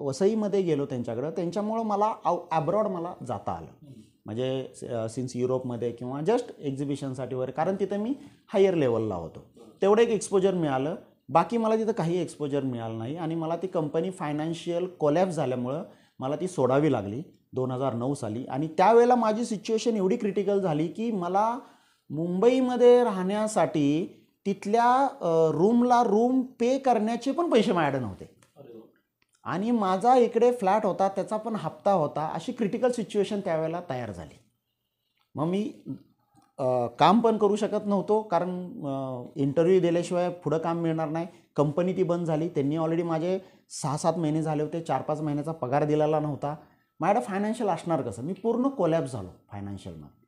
वसईमध्ये गेलो त्यांच्याकडं त्यांच्यामुळं मला ॲब्रॉड मला जाता आलं म्हणजे सिन्स युरोपमध्ये किंवा जस्ट एक्झिबिशनसाठी वगैरे कारण तिथे मी हायर लेवलला होतो तेवढं एक एक्सपोजर मिळालं बाकी मला तिथं काही एक्सपोजर मिळालं नाही आणि मला ती कंपनी फायनान्शियल कोलॅप्स झाल्यामुळं मला ती सोडावी लागली दोन हजार नऊ साली आणि त्यावेळेला माझी सिच्युएशन एवढी क्रिटिकल झाली की मला मुंबईमध्ये राहण्यासाठी तिथल्या रूमला रूम पे करण्याचे पण पैसे माझ्याकडे नव्हते आणि माझा इकडे फ्लॅट होता त्याचा पण हप्ता होता अशी क्रिटिकल सिच्युएशन त्यावेळेला तयार झाली मग मी काम पण करू शकत नव्हतो कारण इंटरव्ह्यू दिल्याशिवाय पुढं काम मिळणार नाही कंपनी ती बंद झाली त्यांनी ऑलरेडी माझे सहा सात महिने झाले होते चार पाच महिन्याचा पगार दिलेला नव्हता माझ्याकडे फायनान्शियल असणार कसं मी पूर्ण कोलॅप्स झालो फायनान्शियलमध्ये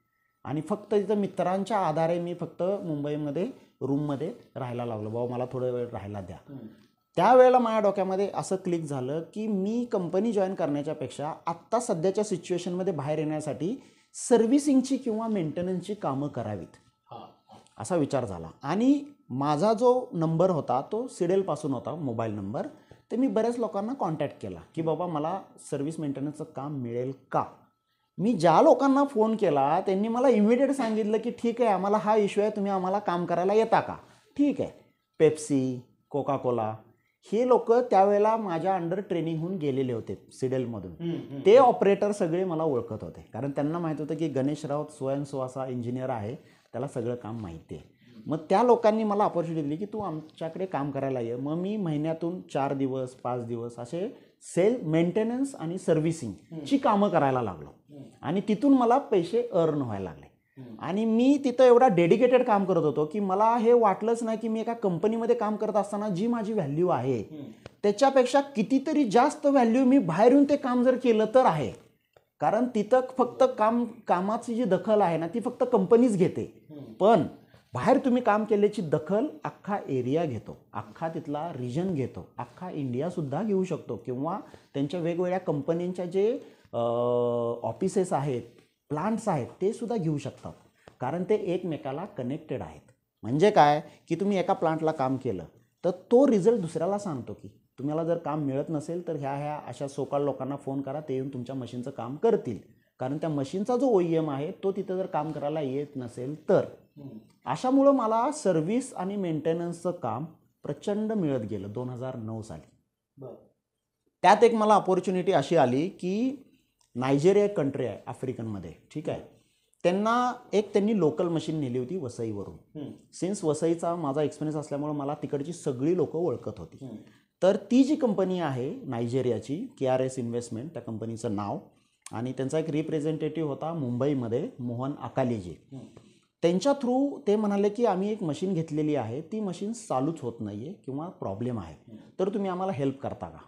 आणि फक्त तिथं मित्रांच्या आधारे मी फक्त मुंबईमध्ये रूममध्ये राहायला लावलं बाबा मला थोडं वेळ राहायला द्या त्यावेळेला माझ्या डोक्यामध्ये असं क्लिक झालं की मी कंपनी जॉईन करण्याच्यापेक्षा आत्ता सध्याच्या सिच्युएशनमध्ये बाहेर येण्यासाठी सर्व्हिसिंगची किंवा मेंटेनन्सची कामं करावीत असा विचार झाला आणि माझा जो नंबर होता तो सिडेलपासून होता मोबाईल नंबर ते मी बऱ्याच लोकांना कॉन्टॅक्ट केला की बाबा मला सर्व्हिस मेंटेनन्सचं काम मिळेल का मी ज्या लोकांना फोन केला त्यांनी मला इमिडिएट सांगितलं की ठीक आहे आम्हाला हा इश्यू आहे तुम्ही आम्हाला काम करायला येता का ठीक आहे पेप्सी कोका कोला हे लोक त्यावेळेला माझ्या अंडर ट्रेनिंग होऊन गेलेले होते सिडेलमधून ते ऑपरेटर सगळे मला ओळखत होते कारण त्यांना माहीत होतं की गणेश राऊत स्वयंसो असा इंजिनियर आहे त्याला सगळं काम माहिती आहे मग त्या लोकांनी मला ऑपॉर्च्युनिटी दिली की तू आमच्याकडे काम करायला ये मग मी महिन्यातून चार दिवस पाच दिवस असे सेल मेंटेनन्स आणि सर्व्हिसिंगची कामं करायला लागलो आणि तिथून मला पैसे अर्न व्हायला लागले आणि मी तिथं एवढा डेडिकेटेड काम करत होतो की मला हे वाटलंच नाही की मी एका कंपनीमध्ये काम करत असताना जी माझी व्हॅल्यू आहे त्याच्यापेक्षा कितीतरी जास्त व्हॅल्यू मी बाहेरून ते काम जर केलं तर आहे कारण तिथं फक्त काम कामाची जी दखल आहे ना ती फक्त कंपनीच घेते पण बाहेर तुम्ही काम केल्याची दखल अख्खा एरिया घेतो अख्खा तिथला रिजन घेतो अख्खा इंडियासुद्धा घेऊ शकतो किंवा त्यांच्या वेगवेगळ्या कंपनींच्या जे ऑफिसेस आहेत प्लांट्स आहेत ते सुद्धा घेऊ शकतात कारण ते एकमेकाला कनेक्टेड आहेत म्हणजे काय की तुम्ही एका प्लांटला काम केलं तर तो रिझल्ट दुसऱ्याला सांगतो की तुम्हाला जर काम मिळत नसेल तर ह्या ह्या अशा सोकाळ लोकांना फोन करा ते येऊन तुमच्या मशीनचं काम करतील कारण त्या मशीनचा जो ओ एम e आहे तो तिथं जर काम करायला येत नसेल तर अशामुळं मला सर्व्हिस आणि मेंटेनन्सचं काम प्रचंड मिळत गेलं दोन हजार नऊ साली त्यात एक मला ऑपॉर्च्युनिटी अशी आली की नायजेरिया कंट्री आहे आफ्रिकनमध्ये ठीक आहे त्यांना एक त्यांनी लोकल मशीन नेली होती वसईवरून सिन्स वसईचा माझा एक्सपिरियन्स असल्यामुळे मला तिकडची सगळी लोक ओळखत होती तर ती जी कंपनी आहे नायजेरियाची के आर एस इन्व्हेस्टमेंट त्या कंपनीचं नाव आणि त्यांचा एक रिप्रेझेंटेटिव्ह होता मुंबईमध्ये मोहन अकालीजी त्यांच्या थ्रू ते म्हणाले की आम्ही एक मशीन घेतलेली आहे ती मशीन चालूच होत नाही आहे किंवा प्रॉब्लेम आहे तर तुम्ही आम्हाला हेल्प करता का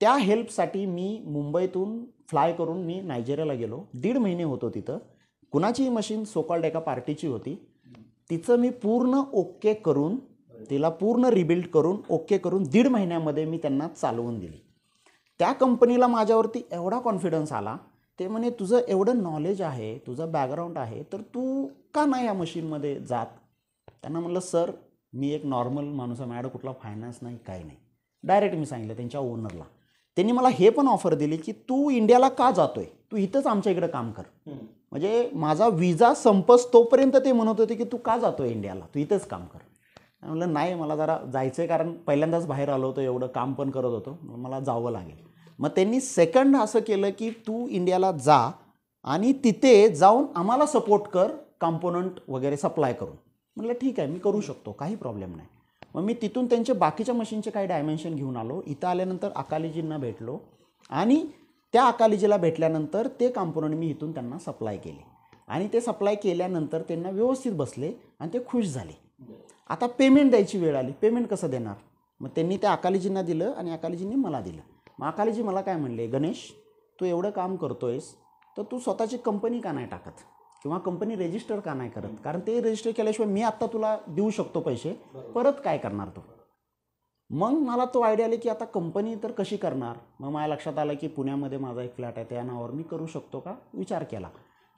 त्या हेल्पसाठी मी मुंबईतून फ्लाय करून मी नायजेरियाला गेलो दीड महिने होतो तिथं कुणाची मशीन सोकॉल्ड एका पार्टीची होती तिचं मी पूर्ण ओके करून तिला पूर्ण रिबिल्ड करून ओके करून दीड महिन्यामध्ये मी त्यांना चालवून दिली त्या कंपनीला माझ्यावरती एवढा कॉन्फिडन्स आला ते म्हणे तुझं एवढं नॉलेज आहे तुझा बॅकग्राऊंड आहे तर तू का नाही या मशीनमध्ये जात त्यांना म्हटलं सर मी एक नॉर्मल माणूस आहे माझ्याकडे कुठला फायनान्स नाही काही नाही डायरेक्ट मी सांगितलं त्यांच्या ओनरला त्यांनी मला हे पण ऑफर दिली की तू इंडियाला का जातोय तू इथंच आमच्या इकडे काम कर म्हणजे माझा विजा संपस तोपर्यंत ते म्हणत होते की तू का जातोय इंडियाला तू इथंच काम कर म्हटलं नाही मला जरा जायचं आहे कारण पहिल्यांदाच बाहेर आलो होतो एवढं काम पण करत होतो मला जावं लागेल मग त्यांनी सेकंड असं केलं की तू इंडियाला जा आणि तिथे जाऊन आम्हाला सपोर्ट कर कंपोनंट वगैरे सप्लाय करून म्हटलं ठीक आहे मी करू शकतो काही प्रॉब्लेम नाही मग मी तिथून त्यांचे बाकीच्या मशीनचे काही डायमेन्शन घेऊन आलो इथं आल्यानंतर अकालीजींना भेटलो आणि त्या अकालीजीला भेटल्यानंतर ते कंपोनंट मी इथून त्यांना सप्लाय केले आणि ते सप्लाय केल्यानंतर त्यांना व्यवस्थित बसले आणि ते खुश झाले आता पेमेंट द्यायची वेळ आली पेमेंट कसं देणार मग त्यांनी त्या अकालीजींना दिलं आणि अकालीजींनी मला दिलं महाकालीजी मला काय म्हणले गणेश तू एवढं काम करतोयस तर तू स्वतःची कंपनी का नाही टाकत किंवा कंपनी रेजिस्टर का नाही करत कारण ते रजिस्टर केल्याशिवाय मी आत्ता तुला देऊ शकतो पैसे परत काय करणार तू मग मला तो आयडिया आली की आता कंपनी तर कशी करणार मग माझ्या लक्षात आलं की पुण्यामध्ये माझा एक फ्लॅट आहे त्या नावावर मी करू शकतो का विचार केला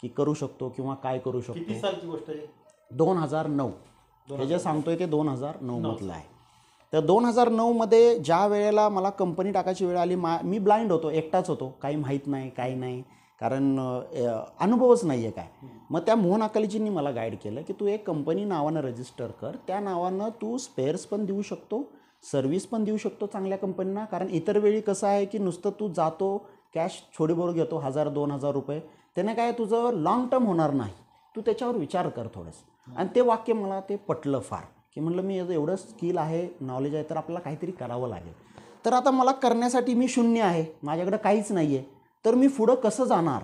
की करू शकतो किंवा काय करू शकतो दोन हजार नऊ हे जे सांगतोय ते दोन हजार मधलं आहे तर दोन हजार नऊमध्ये ज्या वेळेला मला कंपनी टाकायची वेळ आली मा मी ब्लाइंड होतो एकटाच होतो काही माहीत नाही काही नाही कारण अनुभवच नाही आहे काय मग त्या मोहन अकालीजींनी मला गाईड केलं की तू एक कंपनी नावानं रजिस्टर कर त्या नावानं तू स्पेअर्स पण देऊ शकतो सर्व्हिस पण देऊ शकतो चांगल्या कंपनीना कारण इतर वेळी कसं आहे की नुसतं तू जातो कॅश छोडीबरोबर घेतो हजार दोन हजार रुपये त्याने काय तुझं लाँग टर्म होणार नाही तू त्याच्यावर विचार कर थोडंसं आणि ते वाक्य मला ते पटलं फार की म्हटलं मी याचं एवढं स्किल आहे नॉलेज आहे तर आपल्याला काहीतरी करावं लागेल तर आता मला करण्यासाठी मी शून्य आहे माझ्याकडं काहीच नाही आहे तर मी पुढं कसं जाणार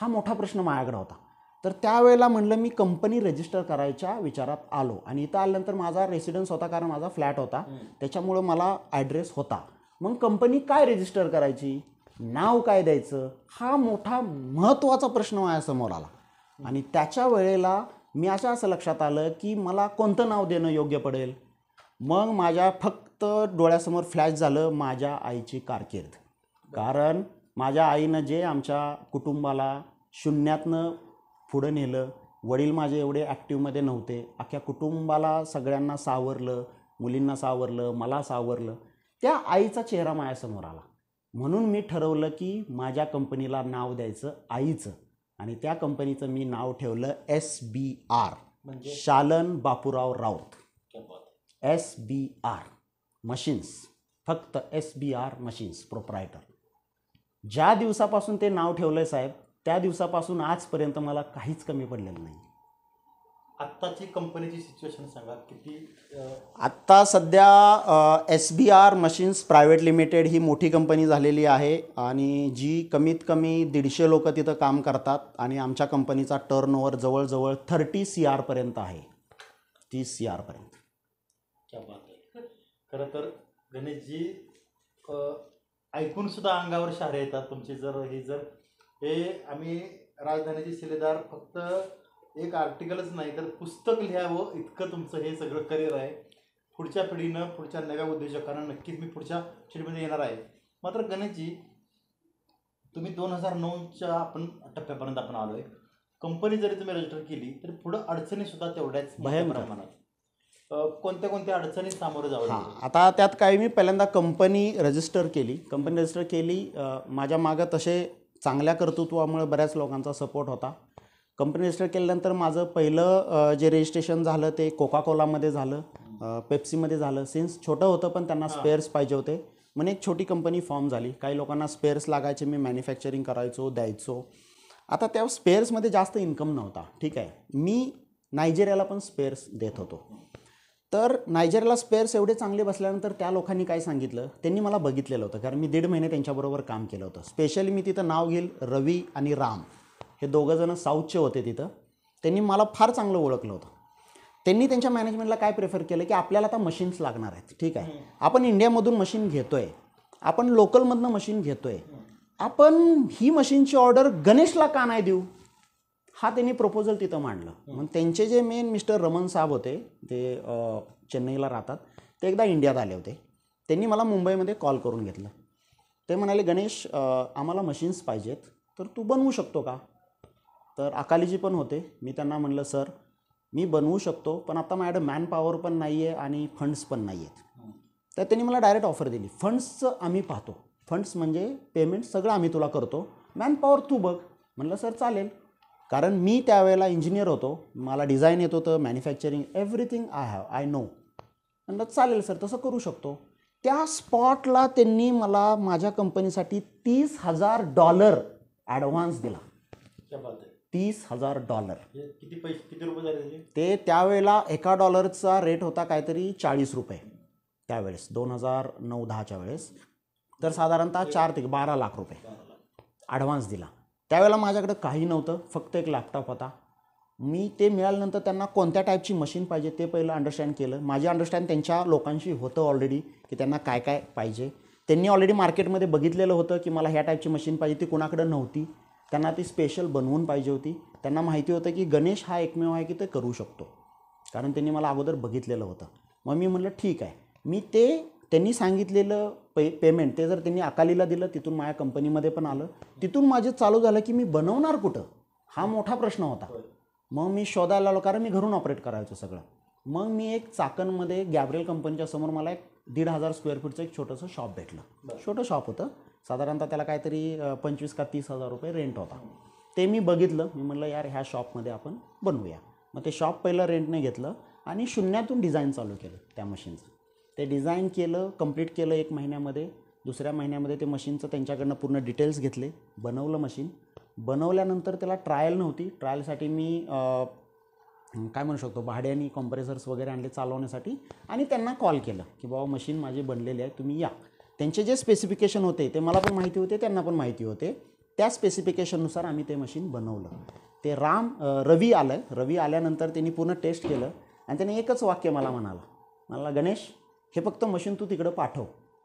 हा मोठा प्रश्न माझ्याकडं होता तर त्यावेळेला म्हणलं मी कंपनी रजिस्टर करायच्या विचारात आलो आणि इथं आल्यानंतर माझा रेसिडन्स होता कारण माझा फ्लॅट होता त्याच्यामुळं मला ॲड्रेस होता मग कंपनी काय रजिस्टर करायची नाव काय द्यायचं हा मोठा महत्त्वाचा प्रश्न माझ्यासमोर आला आणि त्याच्या वेळेला मी अशा असं लक्षात आलं की मला कोणतं नाव देणं योग्य पडेल मग माझ्या फक्त डोळ्यासमोर फ्लॅश झालं माझ्या आईची कारकीर्द कारण माझ्या आईनं जे आमच्या कुटुंबाला शून्यातनं पुढं नेलं वडील माझे एवढे ॲक्टिवमध्ये नव्हते अख्ख्या कुटुंबाला सगळ्यांना सावरलं मुलींना सावरलं मला सावरलं त्या आईचा चेहरा माझ्यासमोर आला म्हणून मी ठरवलं की माझ्या कंपनीला नाव द्यायचं आईचं आणि त्या कंपनीचं मी नाव ठेवलं एस बी आर म्हणजे? Shalan Bapurao Raut S B R machines फक्त S B R machines proprietor ज्या दिवसापासून ते नाव ठेवलं आहे साहेब त्या दिवसापासून आजपर्यंत मला काहीच कमी पडलेलं नाही आत्ताची कंपनीची सिच्युएशन सांगा किती आत्ता सध्या S B R machines private limited ही मोठी कंपनी झालेली आहे आणि जी कमीत कमी दीडशे लोक तिथं काम करतात आणि आमच्या कंपनीचा टर्न ओव्हर जवळजवळ थर्टी सी आरपर्यंत आहे तीस सी आरपर्यंत क्या बात आहे खरं तर गणेशजी ऐकून सुद्धा अंगावर शहरे येतात तुमचे जर हे जर हे आम्ही राजधानीचे शिलेदार फक्त एक आर्टिकलच नाही तर पुस्तक लिहावं इतकं तुमचं हे सगळं करिअर आहे पुढच्या पिढीनं पुढच्या नव्या उद्योजकांना नक्कीच मी पुढच्या पिढीमध्ये येणार आहे मात्र गणेशजी तुम्ही दोन हजार नऊच्या आपण टप्प्यापर्यंत आपण आलो आहे कंपनी जरी तुम्ही रजिस्टर केली तरी पुढं अडचणीसुद्धा तेवढ्याच बाहेर प्रमाणात कोणत्या कोणत्या अडचणीत सामोरे जावं हां आता त्यात काय मी पहिल्यांदा कंपनी रजिस्टर केली कंपनी रजिस्टर केली माझ्या मागं तसे चांगल्या कर्तृत्वामुळे बऱ्याच लोकांचा सपोर्ट होता कंपनी रजिस्टर केल्यानंतर माझं पहिलं जे रजिस्ट्रेशन झालं ते कोका कोलामध्ये झालं पेप्सीमध्ये झालं सिन्स छोटं होतं पण त्यांना स्पेअर्स पाहिजे होते म्हणजे एक छोटी कंपनी फॉर्म झाली काही लोकांना स्पेअर्स लागायचे मी मॅन्युफॅक्चरिंग करायचो द्यायचो आता त्या स्पेअर्समध्ये जास्त इन्कम नव्हता ठीक आहे मी नायजेरियाला पण स्पेअर्स देत होतो तर नायजेरियाला स्पेअर्स एवढे चांगले बसल्यानंतर त्या लोकांनी काय सांगितलं त्यांनी मला बघितलेलं होतं कारण मी दीड महिने त्यांच्याबरोबर काम केलं होतं स्पेशली मी तिथं नाव घेईल रवी आणि राम हे दोघंजणं साऊथचे होते तिथं त्यांनी मला फार चांगलं ओळखलं होतं त्यांनी त्यांच्या मॅनेजमेंटला काय प्रेफर केलं की आपल्याला आता मशीन्स लागणार आहेत ठीक आहे आपण इंडियामधून मशीन घेतो आहे आपण लोकलमधनं मशीन घेतो आहे आपण ही मशीनची ऑर्डर गणेशला का नाही देऊ हा त्यांनी प्रपोजल तिथं मांडलं मग त्यांचे जे मेन मिस्टर रमन साहेब होते ते चेन्नईला राहतात ते एकदा इंडियात आले होते त्यांनी मला मुंबईमध्ये कॉल करून घेतलं ते म्हणाले गणेश आम्हाला मशीन्स पाहिजेत तर तू बनवू शकतो का तर अकालीजी पण होते मी त्यांना म्हणलं सर मी बनवू शकतो पण आता माझ्याकडे मॅन पॉवर पण नाही आहे आणि फंड्स पण नाही आहेत तर त्यांनी मला डायरेक्ट ऑफर दिली फंड्सचं आम्ही पाहतो फंड्स म्हणजे पेमेंट सगळं आम्ही तुला करतो मॅन पॉवर तू बघ म्हणलं सर चालेल कारण मी त्यावेळेला इंजिनियर होतो मला डिझाईन येत होतं manufacturing everything I have I know म्हणलं चालेल सर तसं करू शकतो त्या स्पॉटला त्यांनी मला माझ्या कंपनीसाठी तीस हजार डॉलर ॲडव्हान्स दिला तीस हजार डॉलर किती पैसे किती रुपये ते त्यावेळेला एका डॉलरचा रेट होता काहीतरी चाळीस रुपये त्यावेळेस दोन हजार नऊ दहाच्या वेळेस तर साधारणतः चार ते बारा लाख रुपये ॲडव्हान्स दिला त्यावेळेला माझ्याकडे काही नव्हतं फक्त एक लॅपटॉप होता मी ते मिळाल्यानंतर त्यांना कोणत्या टाईपची मशीन पाहिजे ते पहिलं अंडरस्टँड केलं माझे अंडरस्टँड त्यांच्या लोकांशी होतं ऑलरेडी की त्यांना काय काय पाहिजे त्यांनी ऑलरेडी मार्केटमध्ये बघितलेलं होतं की मला ह्या टाईपची मशीन पाहिजे ती कोणाकडं नव्हती त्यांना ती स्पेशल बनवून पाहिजे होती त्यांना माहिती होतं की गणेश हा एकमेव आहे की ते करू शकतो कारण त्यांनी मला अगोदर बघितलेलं होतं मग मी म्हटलं ठीक आहे मी ते त्यांनी सांगितलेलं पे पेमेंट ते जर त्यांनी अकालीला दिलं तिथून माझ्या कंपनीमध्ये पण आलं तिथून माझं चालू झालं की मी बनवणार कुठं हा मोठा प्रश्न होता मग मी शोधायला आलो कारण मी घरून ऑपरेट करायचो सगळं मग मी एक चाकणमध्ये गॅब्रेल कंपनीच्या समोर मला एक दीड हजार स्क्वेअर फूटचं एक छोटंसं शॉप भेटलं छोटं शॉप होतं साधारणतः त्याला काहीतरी पंचवीस का तीस हजार रुपये रेंट होता ते मी बघितलं मी म्हटलं यार ह्या शॉपमध्ये आपण बनवूया मग ते शॉप पहिलं रेंटने घेतलं आणि शून्यातून डिझाईन चालू केलं त्या मशीनचं ते डिझाईन केलं कंप्लीट केलं एक महिन्यामध्ये दुसऱ्या महिन्यामध्ये ते मशीनचं त्यांच्याकडनं पूर्ण डिटेल्स घेतले बनवलं मशीन बनवल्यानंतर त्याला ट्रायल नव्हती ट्रायलसाठी मी काय म्हणू शकतो भाड्याने कॉम्प्रेसर्स वगैरे आणले चालवण्यासाठी आणि त्यांना कॉल केलं की बाबा मशीन माझी बनलेली आहे तुम्ही या त्यांचे जे स्पेसिफिकेशन होते ते मला पण माहिती होते त्यांना पण माहिती होते त्या स्पेसिफिकेशननुसार आम्ही ते मशीन बनवलं ते राम रवी आलं रवी आल्यानंतर त्यांनी पूर्ण टेस्ट केलं आणि त्याने एकच वाक्य मला म्हणाला मला गणेश हे फक्त मशीन तू तिकडं पाठव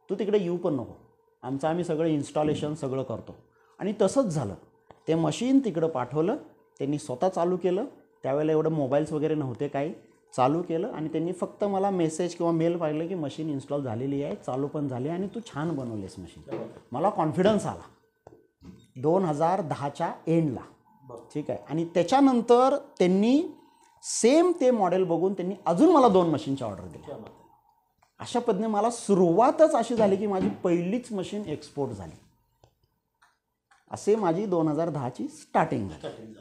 तू तिकडे येऊ पण नको आमचं आम्ही सगळं इन्स्टॉलेशन सगळं करतो आणि तसंच झालं ते मशीन तिकडं पाठवलं त्यांनी स्वतः चालू केलं त्यावेळेला एवढं मोबाईल्स वगैरे नव्हते काही चालू केलं आणि त्यांनी फक्त मला मेसेज किंवा मेल पाहिलं की मशीन इन्स्टॉल झालेली आहे चालू पण झाली आणि तू छान बनवलेस मशीन मला कॉन्फिडन्स आला दोन हजार दहाच्या एंडला ठीक आहे आणि त्याच्यानंतर त्यांनी सेम ते मॉडेल बघून त्यांनी अजून मला दोन मशीनच्या ऑर्डर दिल्या अशा पद्धतीने मला सुरुवातच अशी झाली की माझी पहिलीच मशीन एक्सपोर्ट झाली असे माझी दोन हजार दहाची स्टार्टिंग झाली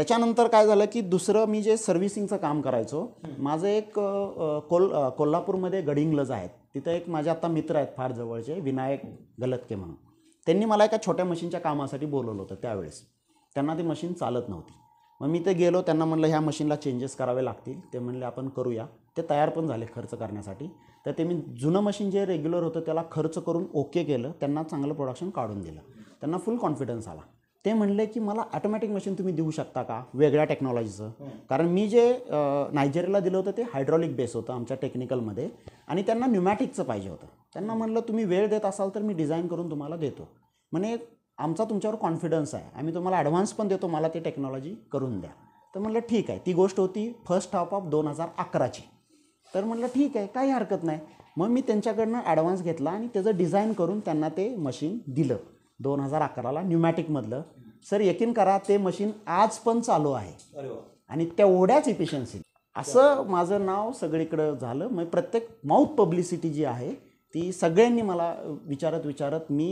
त्याच्यानंतर काय झालं की दुसरं मी जे सर्व्हिसिंगचं काम करायचो माझं एक कोल कोल्हापूरमध्ये गडिंगलज आहेत तिथं एक माझे आता मित्र आहेत फार जवळचे विनायक गलतके म्हणून त्यांनी मला एका छोट्या मशीनच्या कामासाठी बोलवलं होतं त्यावेळेस त्यांना ती मशीन चालत नव्हती मग मी ते गेलो त्यांना म्हणलं ह्या मशीनला चेंजेस करावे लागतील ते म्हणले आपण करूया ते तयार पण झाले खर्च करण्यासाठी तर ते मी जुनं मशीन जे रेग्युलर होतं त्याला खर्च करून ओके केलं त्यांना चांगलं प्रोडक्शन काढून दिलं त्यांना फुल कॉन्फिडन्स आला ते म्हणले की मला ऑटोमॅटिक मशीन तुम्ही देऊ शकता का वेगळ्या टेक्नॉलॉजीचं कारण मी जे नायजेरियाला दिलं होतं ते हायड्रॉलिक बेस होतं आमच्या टेक्निकलमध्ये आणि त्यांना न्युमॅटिकचं पाहिजे होतं त्यांना म्हणलं तुम्ही वेळ देत असाल तर मी डिझाईन करून तुम्हाला देतो म्हणजे आमचा तुमच्यावर कॉन्फिडन्स आहे आम्ही तुम्हाला ॲडव्हान्स पण देतो मला ती टेक्नॉलॉजी करून द्या तर म्हणलं ठीक आहे ती गोष्ट होती फर्स्ट हाफ ऑफ दोन हजार अकराची तर म्हणलं ठीक आहे काही हरकत नाही मग मी त्यांच्याकडनं ॲडव्हान्स घेतला आणि त्याचं डिझाईन करून त्यांना ते मशीन दिलं दोन हजार अकराला न्युमॅटिकमधलं सर यकीन करा ते मशीन आज पण चालू आहे आणि तेवढ्याच इफिशियन्सी असं माझं नाव सगळीकडं झालं मग प्रत्येक माउथ पब्लिसिटी जी आहे ती सगळ्यांनी मला विचारत विचारत मी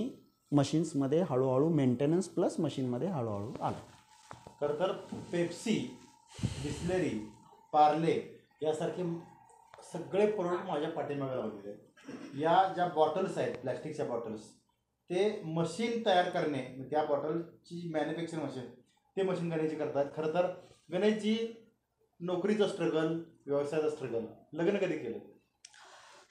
मशीन्समध्ये हळूहळू मेंटेनन्स प्लस मशीनमध्ये हळूहळू आलो खरं तर पेप्सी बिस्लेरी पार्ले यासारखे सगळे प्रोडक्ट माझ्या पाठीमागे लावलेले या ज्या बॉटल्स आहेत प्लॅस्टिकच्या बॉटल्स ते मशीन तयार करणे म्हणजे त्या बॉटलची मॅन्युफॅक्चरिंग मशीन ते मशीन गणेशजी करतात खरं तर गणेशजी नोकरीचं स्ट्रगल व्यवसायाचं स्ट्रगल लग्न कधी केलं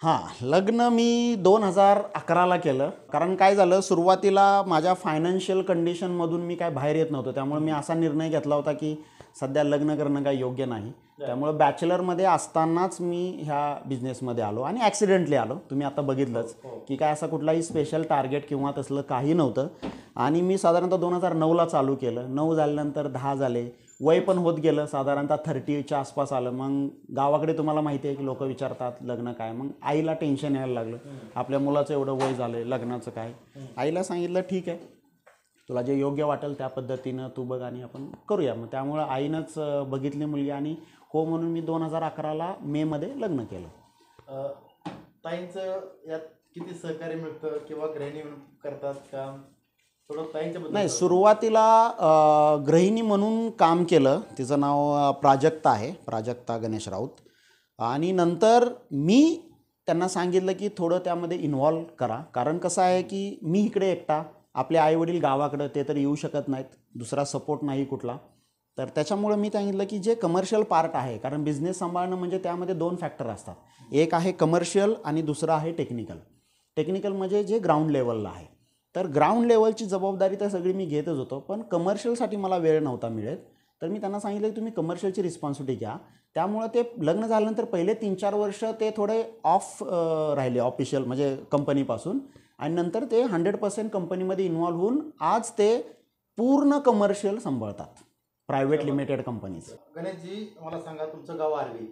हां लग्न मी दोन हजार अकराला केलं कारण काय झालं सुरुवातीला माझ्या फायनान्शियल कंडिशनमधून मी काय बाहेर येत नव्हतो त्यामुळे मी असा निर्णय घेतला होता की सध्या लग्न करणं काय योग्य नाही त्यामुळे बॅचलरमध्ये असतानाच मी ह्या बिझनेसमध्ये आलो आणि ॲक्सिडेंटली आलो तुम्ही आता बघितलंच हो, हो. की काय असा कुठलाही स्पेशल टार्गेट किंवा तसलं काही नव्हतं आणि मी साधारणतः दोन हजार नऊला चालू केलं नऊ झाल्यानंतर दहा झाले वय पण होत गेलं साधारणतः थर्टीच्या आसपास आलं मग गावाकडे तुम्हाला माहिती आहे की लोक विचारतात लग्न काय मग आईला टेन्शन यायला लागलं आपल्या मुलाचं एवढं वय झालं लग्नाचं काय आईला सांगितलं ठीक आहे तुला जे योग्य वाटेल त्या पद्धतीनं तू बघ आणि आपण करूया मग त्यामुळं आईनंच बघितली मुलगी आणि हो म्हणून मी दोन हजार अकराला मेमध्ये लग्न केलं ताईंचं यात किती सहकार्य मिळतं किंवा गृहिणी करतात का नाही सुरुवातीला गृहिणी म्हणून काम केलं तिचं नाव प्राजक्ता आहे प्राजक्ता गणेश राऊत आणि नंतर मी त्यांना सांगितलं की थोडं त्यामध्ये इन्व्हॉल्व करा कारण कसं आहे की मी इकडे एकटा आपले आईवडील गावाकडं ते तर येऊ शकत नाहीत दुसरा सपोर्ट नाही कुठला तर त्याच्यामुळं मी सांगितलं की जे कमर्शियल पार्ट आहे कारण बिझनेस सांभाळणं म्हणजे त्यामध्ये दोन फॅक्टर असतात एक आहे कमर्शियल आणि दुसरं आहे टेक्निकल टेक्निकल म्हणजे जे ग्राउंड लेवलला आहे तर ग्राउंड लेवलची जबाबदारी तर सगळी मी घेतच होतो पण कमर्शियलसाठी मला वेळ नव्हता मिळेल तर मी त्यांना सांगितलं की तुम्ही कमर्शियलची रिस्पॉन्सिबिलिटी घ्या त्यामुळं ते लग्न झाल्यानंतर पहिले तीन चार वर्ष ते थोडे ऑफ राहिले ऑफिशियल म्हणजे कंपनीपासून आणि नंतर ते हंड्रेड पर्सेंट कंपनीमध्ये इन्व्हॉल्व होऊन आज ते पूर्ण कमर्शियल सांभाळतात प्रायव्हेट लिमिटेड कंपनीज गणेशजी मला सांगा तुमचं गाव आरवी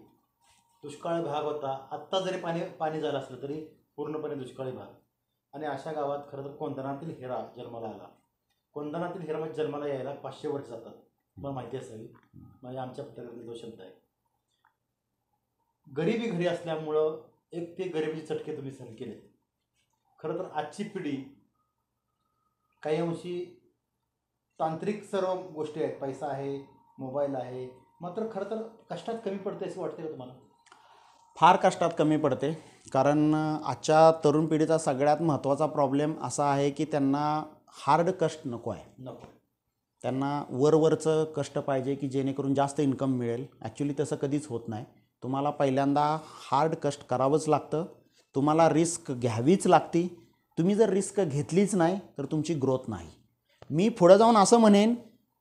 दुष्काळी भाग होता आत्ता जरी पाणी पाणी झालं असलं तरी पूर्णपणे दुष्काळी भाग आणि अशा गावात खरं तर कोंदणातील हिरा जन्माला आला कोंदणातील हिरा म्हणजे जन्माला यायला पाचशे वर्ष जातात तुम्हाला माहिती असावी म्हणजे आमच्या पत्रकातील तो शब्द आहे गरिबी घरी असल्यामुळं एक ते गरिबीचे चटके तुम्ही सहन केले खरं तर आजची पिढी काही अंशी तांत्रिक सर्व गोष्टी आहेत पैसा आहे मोबाईल आहे मात्र खरं तर कष्टात कमी पडते असं वाटते का तुम्हाला फार कष्टात कमी पडते कारण आजच्या तरुण पिढीचा सगळ्यात महत्त्वाचा प्रॉब्लेम असा आहे की त्यांना हार्ड कष्ट नको आहे त्यांना वरवरचं कष्ट पाहिजे की जेणेकरून जास्त इन्कम मिळेल ॲक्च्युली तसं कधीच होत नाही तुम्हाला पहिल्यांदा हार्ड कष्ट करावंच लागतं तुम्हाला रिस्क घ्यावीच लागती तुम्ही जर रिस्क घेतलीच नाही तर तुमची ग्रोथ नाही मी पुढं जाऊन असं म्हणेन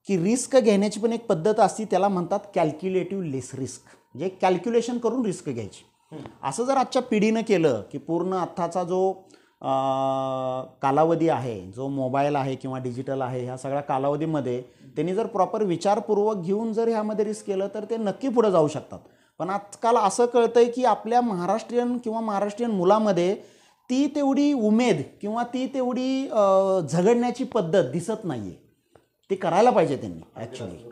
की रिस्क घेण्याची पण एक पद्धत असती त्याला म्हणतात कॅल्क्युलेटिव्ह लेस रिस्क म्हणजे कॅल्क्युलेशन करून रिस्क घ्यायची असं जर आजच्या पिढीनं केलं की पूर्ण आत्ताचा जो कालावधी आहे जो मोबाईल आहे किंवा डिजिटल आहे ह्या सगळ्या कालावधीमध्ये त्यांनी जर प्रॉपर विचारपूर्वक घेऊन जर ह्यामध्ये रिस्क केलं तर ते नक्की पुढे जाऊ शकतात पण आजकाल असं कळतंय की आपल्या महाराष्ट्रीयन किंवा महाराष्ट्रीयन मुलामध्ये ती तेवढी उमेद किंवा ती तेवढी झगडण्याची पद्धत दिसत नाही आहे ती करायला पाहिजे त्यांनी ॲक्च्युली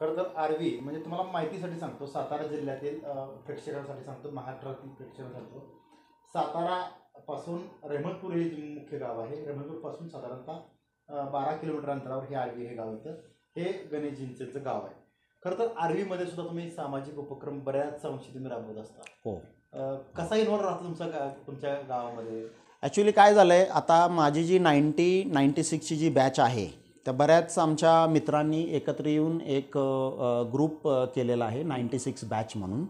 खरं तर आरवी म्हणजे तुम्हाला माहितीसाठी सांगतो सातारा जिल्ह्यातील प्रेक्षकांसाठी सांगतो महाराष्ट्रातील प्रेक्षकांसाठी सांगतो सातारापासून रेहमतपूर हे मुख्य गाव आहे पासून साधारणतः बारा किलोमीटर अंतरावर हे आरवी हे गाव येतं हे गणेशजींचं गाव आहे खरं तर आरवीमध्ये सुद्धा तुम्ही सामाजिक उपक्रम बऱ्याच संशोधन राबवत असता हो कसा इन्व्हॉल्व राहतो तुमचा तुमच्या गावामध्ये ॲक्च्युली काय झालं आहे आता माझी जी नाईन्टी नाईन्टी सिक्सची जी बॅच आहे त्या बऱ्याच आमच्या मित्रांनी एकत्र येऊन एक ग्रुप केलेला आहे नाईंटी सिक्स बॅच म्हणून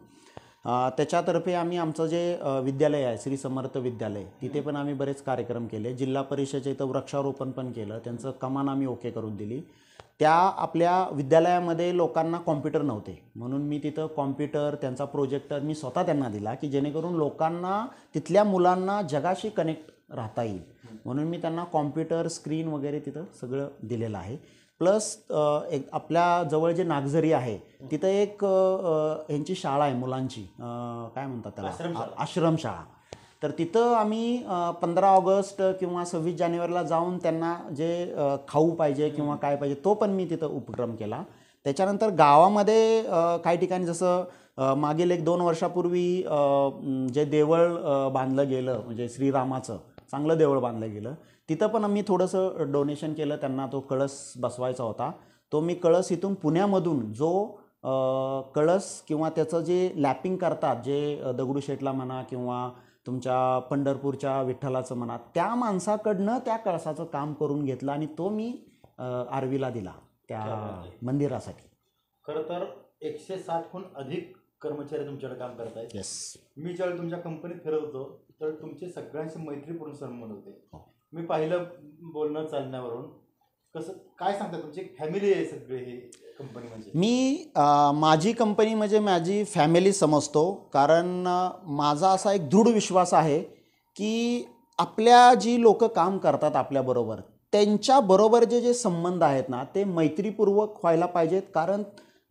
त्याच्यातर्फे आम्ही आमचं जे विद्यालय आहे श्री समर्थ विद्यालय तिथे पण आम्ही बरेच कार्यक्रम केले जिल्हा परिषदेच्या इथं वृक्षारोपण पण केलं त्यांचं कमान आम्ही ओके करून दिली त्या आपल्या विद्यालयामध्ये लोकांना कॉम्प्युटर नव्हते म्हणून मी तिथं कॉम्प्युटर त्यांचा प्रोजेक्टर मी स्वतः त्यांना दिला की जेणेकरून लोकांना तिथल्या मुलांना जगाशी कनेक्ट राहता येईल म्हणून मी त्यांना कॉम्प्युटर स्क्रीन वगैरे तिथं सगळं दिलेलं आहे प्लस एक आपल्या जवळ जे नागझरी आहे तिथं एक यांची शाळा आहे मुलांची काय म्हणतात त्याला आश्रम आश्रमशाळा तर तिथं आम्ही पंधरा ऑगस्ट किंवा सव्वीस जानेवारीला जाऊन त्यांना जे खाऊ पाहिजे किंवा काय पाहिजे तो पण मी तिथं उपक्रम केला त्याच्यानंतर गावामध्ये काही ठिकाणी जसं मागील एक दोन वर्षापूर्वी जे देवळ बांधलं गेलं म्हणजे श्रीरामाचं चांगलं देवळ बांधलं गेलं तिथं पण आम्ही थोडंसं डोनेशन केलं त्यांना तो कळस बसवायचा होता तो मी कळस इथून पुण्यामधून जो कळस किंवा त्याचं जे लॅपिंग करतात जे दगडूशेठला म्हणा किंवा तुमच्या पंढरपूरच्या विठ्ठलाचं म्हणा त्या माणसाकडनं त्या कळसाचं काम करून घेतलं आणि तो मी आरवीला दिला त्या मंदिरासाठी खरं तर एकशे साठहून अधिक कर्मचारी तुमच्याकडे काम करत आहेत yes. मी ज्यावेळी तुमच्या कंपनीत फिरत होतो तर तुमचे सगळ्यांचे मैत्रीपूर्ण संबंध होते हो. मी पाहिलं बोलणं चालण्यावरून कसं काय सांगता तुमची फॅमिली आहे सगळे हे कंपनी म्हणजे मी माझी कंपनी म्हणजे माझी फॅमिली समजतो कारण माझा असा एक दृढ विश्वास आहे की आपल्या जी लोक काम करतात आपल्याबरोबर त्यांच्याबरोबर जे जे संबंध आहेत ना ते मैत्रीपूर्वक व्हायला पाहिजेत कारण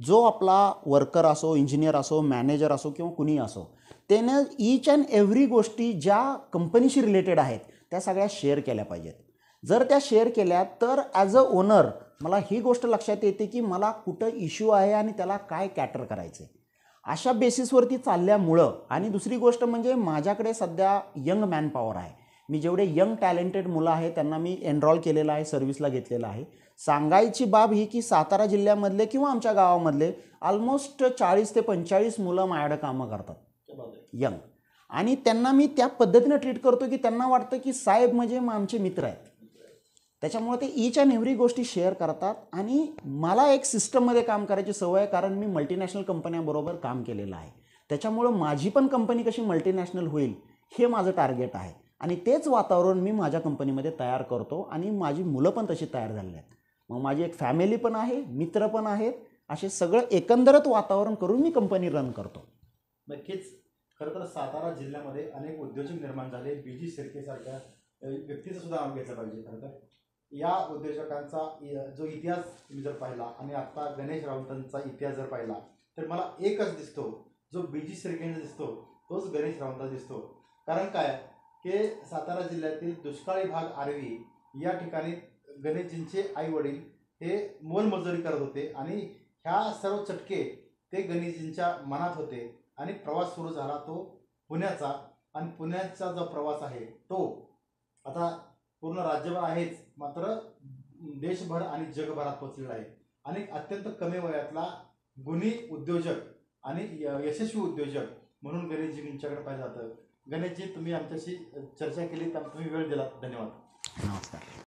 जो आपला वर्कर असो इंजिनियर असो मॅनेजर असो किंवा कुणी असो त्यानं ईच अँड एव्हरी गोष्टी ज्या कंपनीशी रिलेटेड आहेत त्या सगळ्या शेअर केल्या पाहिजेत जर त्या शेअर केल्या तर ॲज अ ओनर मला ही गोष्ट लक्षात येते की मला कुठं इश्यू आहे आणि त्याला काय कॅटर करायचं आहे अशा बेसिसवरती चालल्यामुळं आणि दुसरी गोष्ट म्हणजे माझ्याकडे सध्या यंग पॉवर आहे मी जेवढे यंग टॅलेंटेड मुलं आहे त्यांना मी एनरॉल केलेलं आहे सर्व्हिसला घेतलेलं आहे सांगायची बाब ही की सातारा जिल्ह्यामधले किंवा आमच्या गावामधले ऑलमोस्ट चाळीस ते पंचेचाळीस मुलं माझ्याकडे कामं करतात यंग आणि त्यांना मी त्या पद्धतीनं ट्रीट करतो की त्यांना वाटतं की साहेब म्हणजे मग आमचे मित्र आहेत त्याच्यामुळे ते ईच अँड एव्हरी गोष्टी शेअर करतात आणि मला एक सिस्टममध्ये काम करायची सवय आहे कारण मी मल्टीनॅशनल कंपन्यांबरोबर काम केलेलं आहे त्याच्यामुळं माझी पण कंपनी कशी मल्टीनॅशनल होईल हे माझं टार्गेट आहे आणि तेच वातावरण मी माझ्या कंपनीमध्ये तयार करतो आणि माझी मुलं पण तशी तयार झालेली आहेत मग माझी एक फॅमिली पण आहे मित्र पण आहेत असे सगळं एकंदरच वातावरण करून मी कंपनी रन करतो नक्कीच खरं तर सातारा जिल्ह्यामध्ये अनेक उद्योजक निर्माण झाले बी जी शिर्केसारख्या व्यक्तीचा सुद्धा नाम घेतला पाहिजे खरं तर या उद्योजकांचा जो इतिहास तुम्ही जर पाहिला आणि आत्ता गणेश रावतांचा इतिहास जर पाहिला तर मला एकच दिसतो जो बी जी शिर्केंचा दिसतो तोच गणेश रावतांचा दिसतो कारण काय की सातारा जिल्ह्यातील दुष्काळी भाग आरवी या ठिकाणी गणेशजींचे आई वडील हे मोलमजुरी करत होते आणि ह्या सर्व चटके ते गणेशजींच्या मनात होते आणि प्रवास सुरू झाला तो पुण्याचा आणि पुण्याचा जो प्रवास आहे तो आता पूर्ण राज्यभर आहेच मात्र देशभर आणि जगभरात पोचलेला आहे आणि अत्यंत कमी वयातला गुणी उद्योजक आणि यशस्वी उद्योजक म्हणून गणेशजींच्याकडे पाहिलं जातं गणेशजी तुम्ही आमच्याशी चर्चा केली तर तुम्ही वेळ दिला धन्यवाद नमस्कार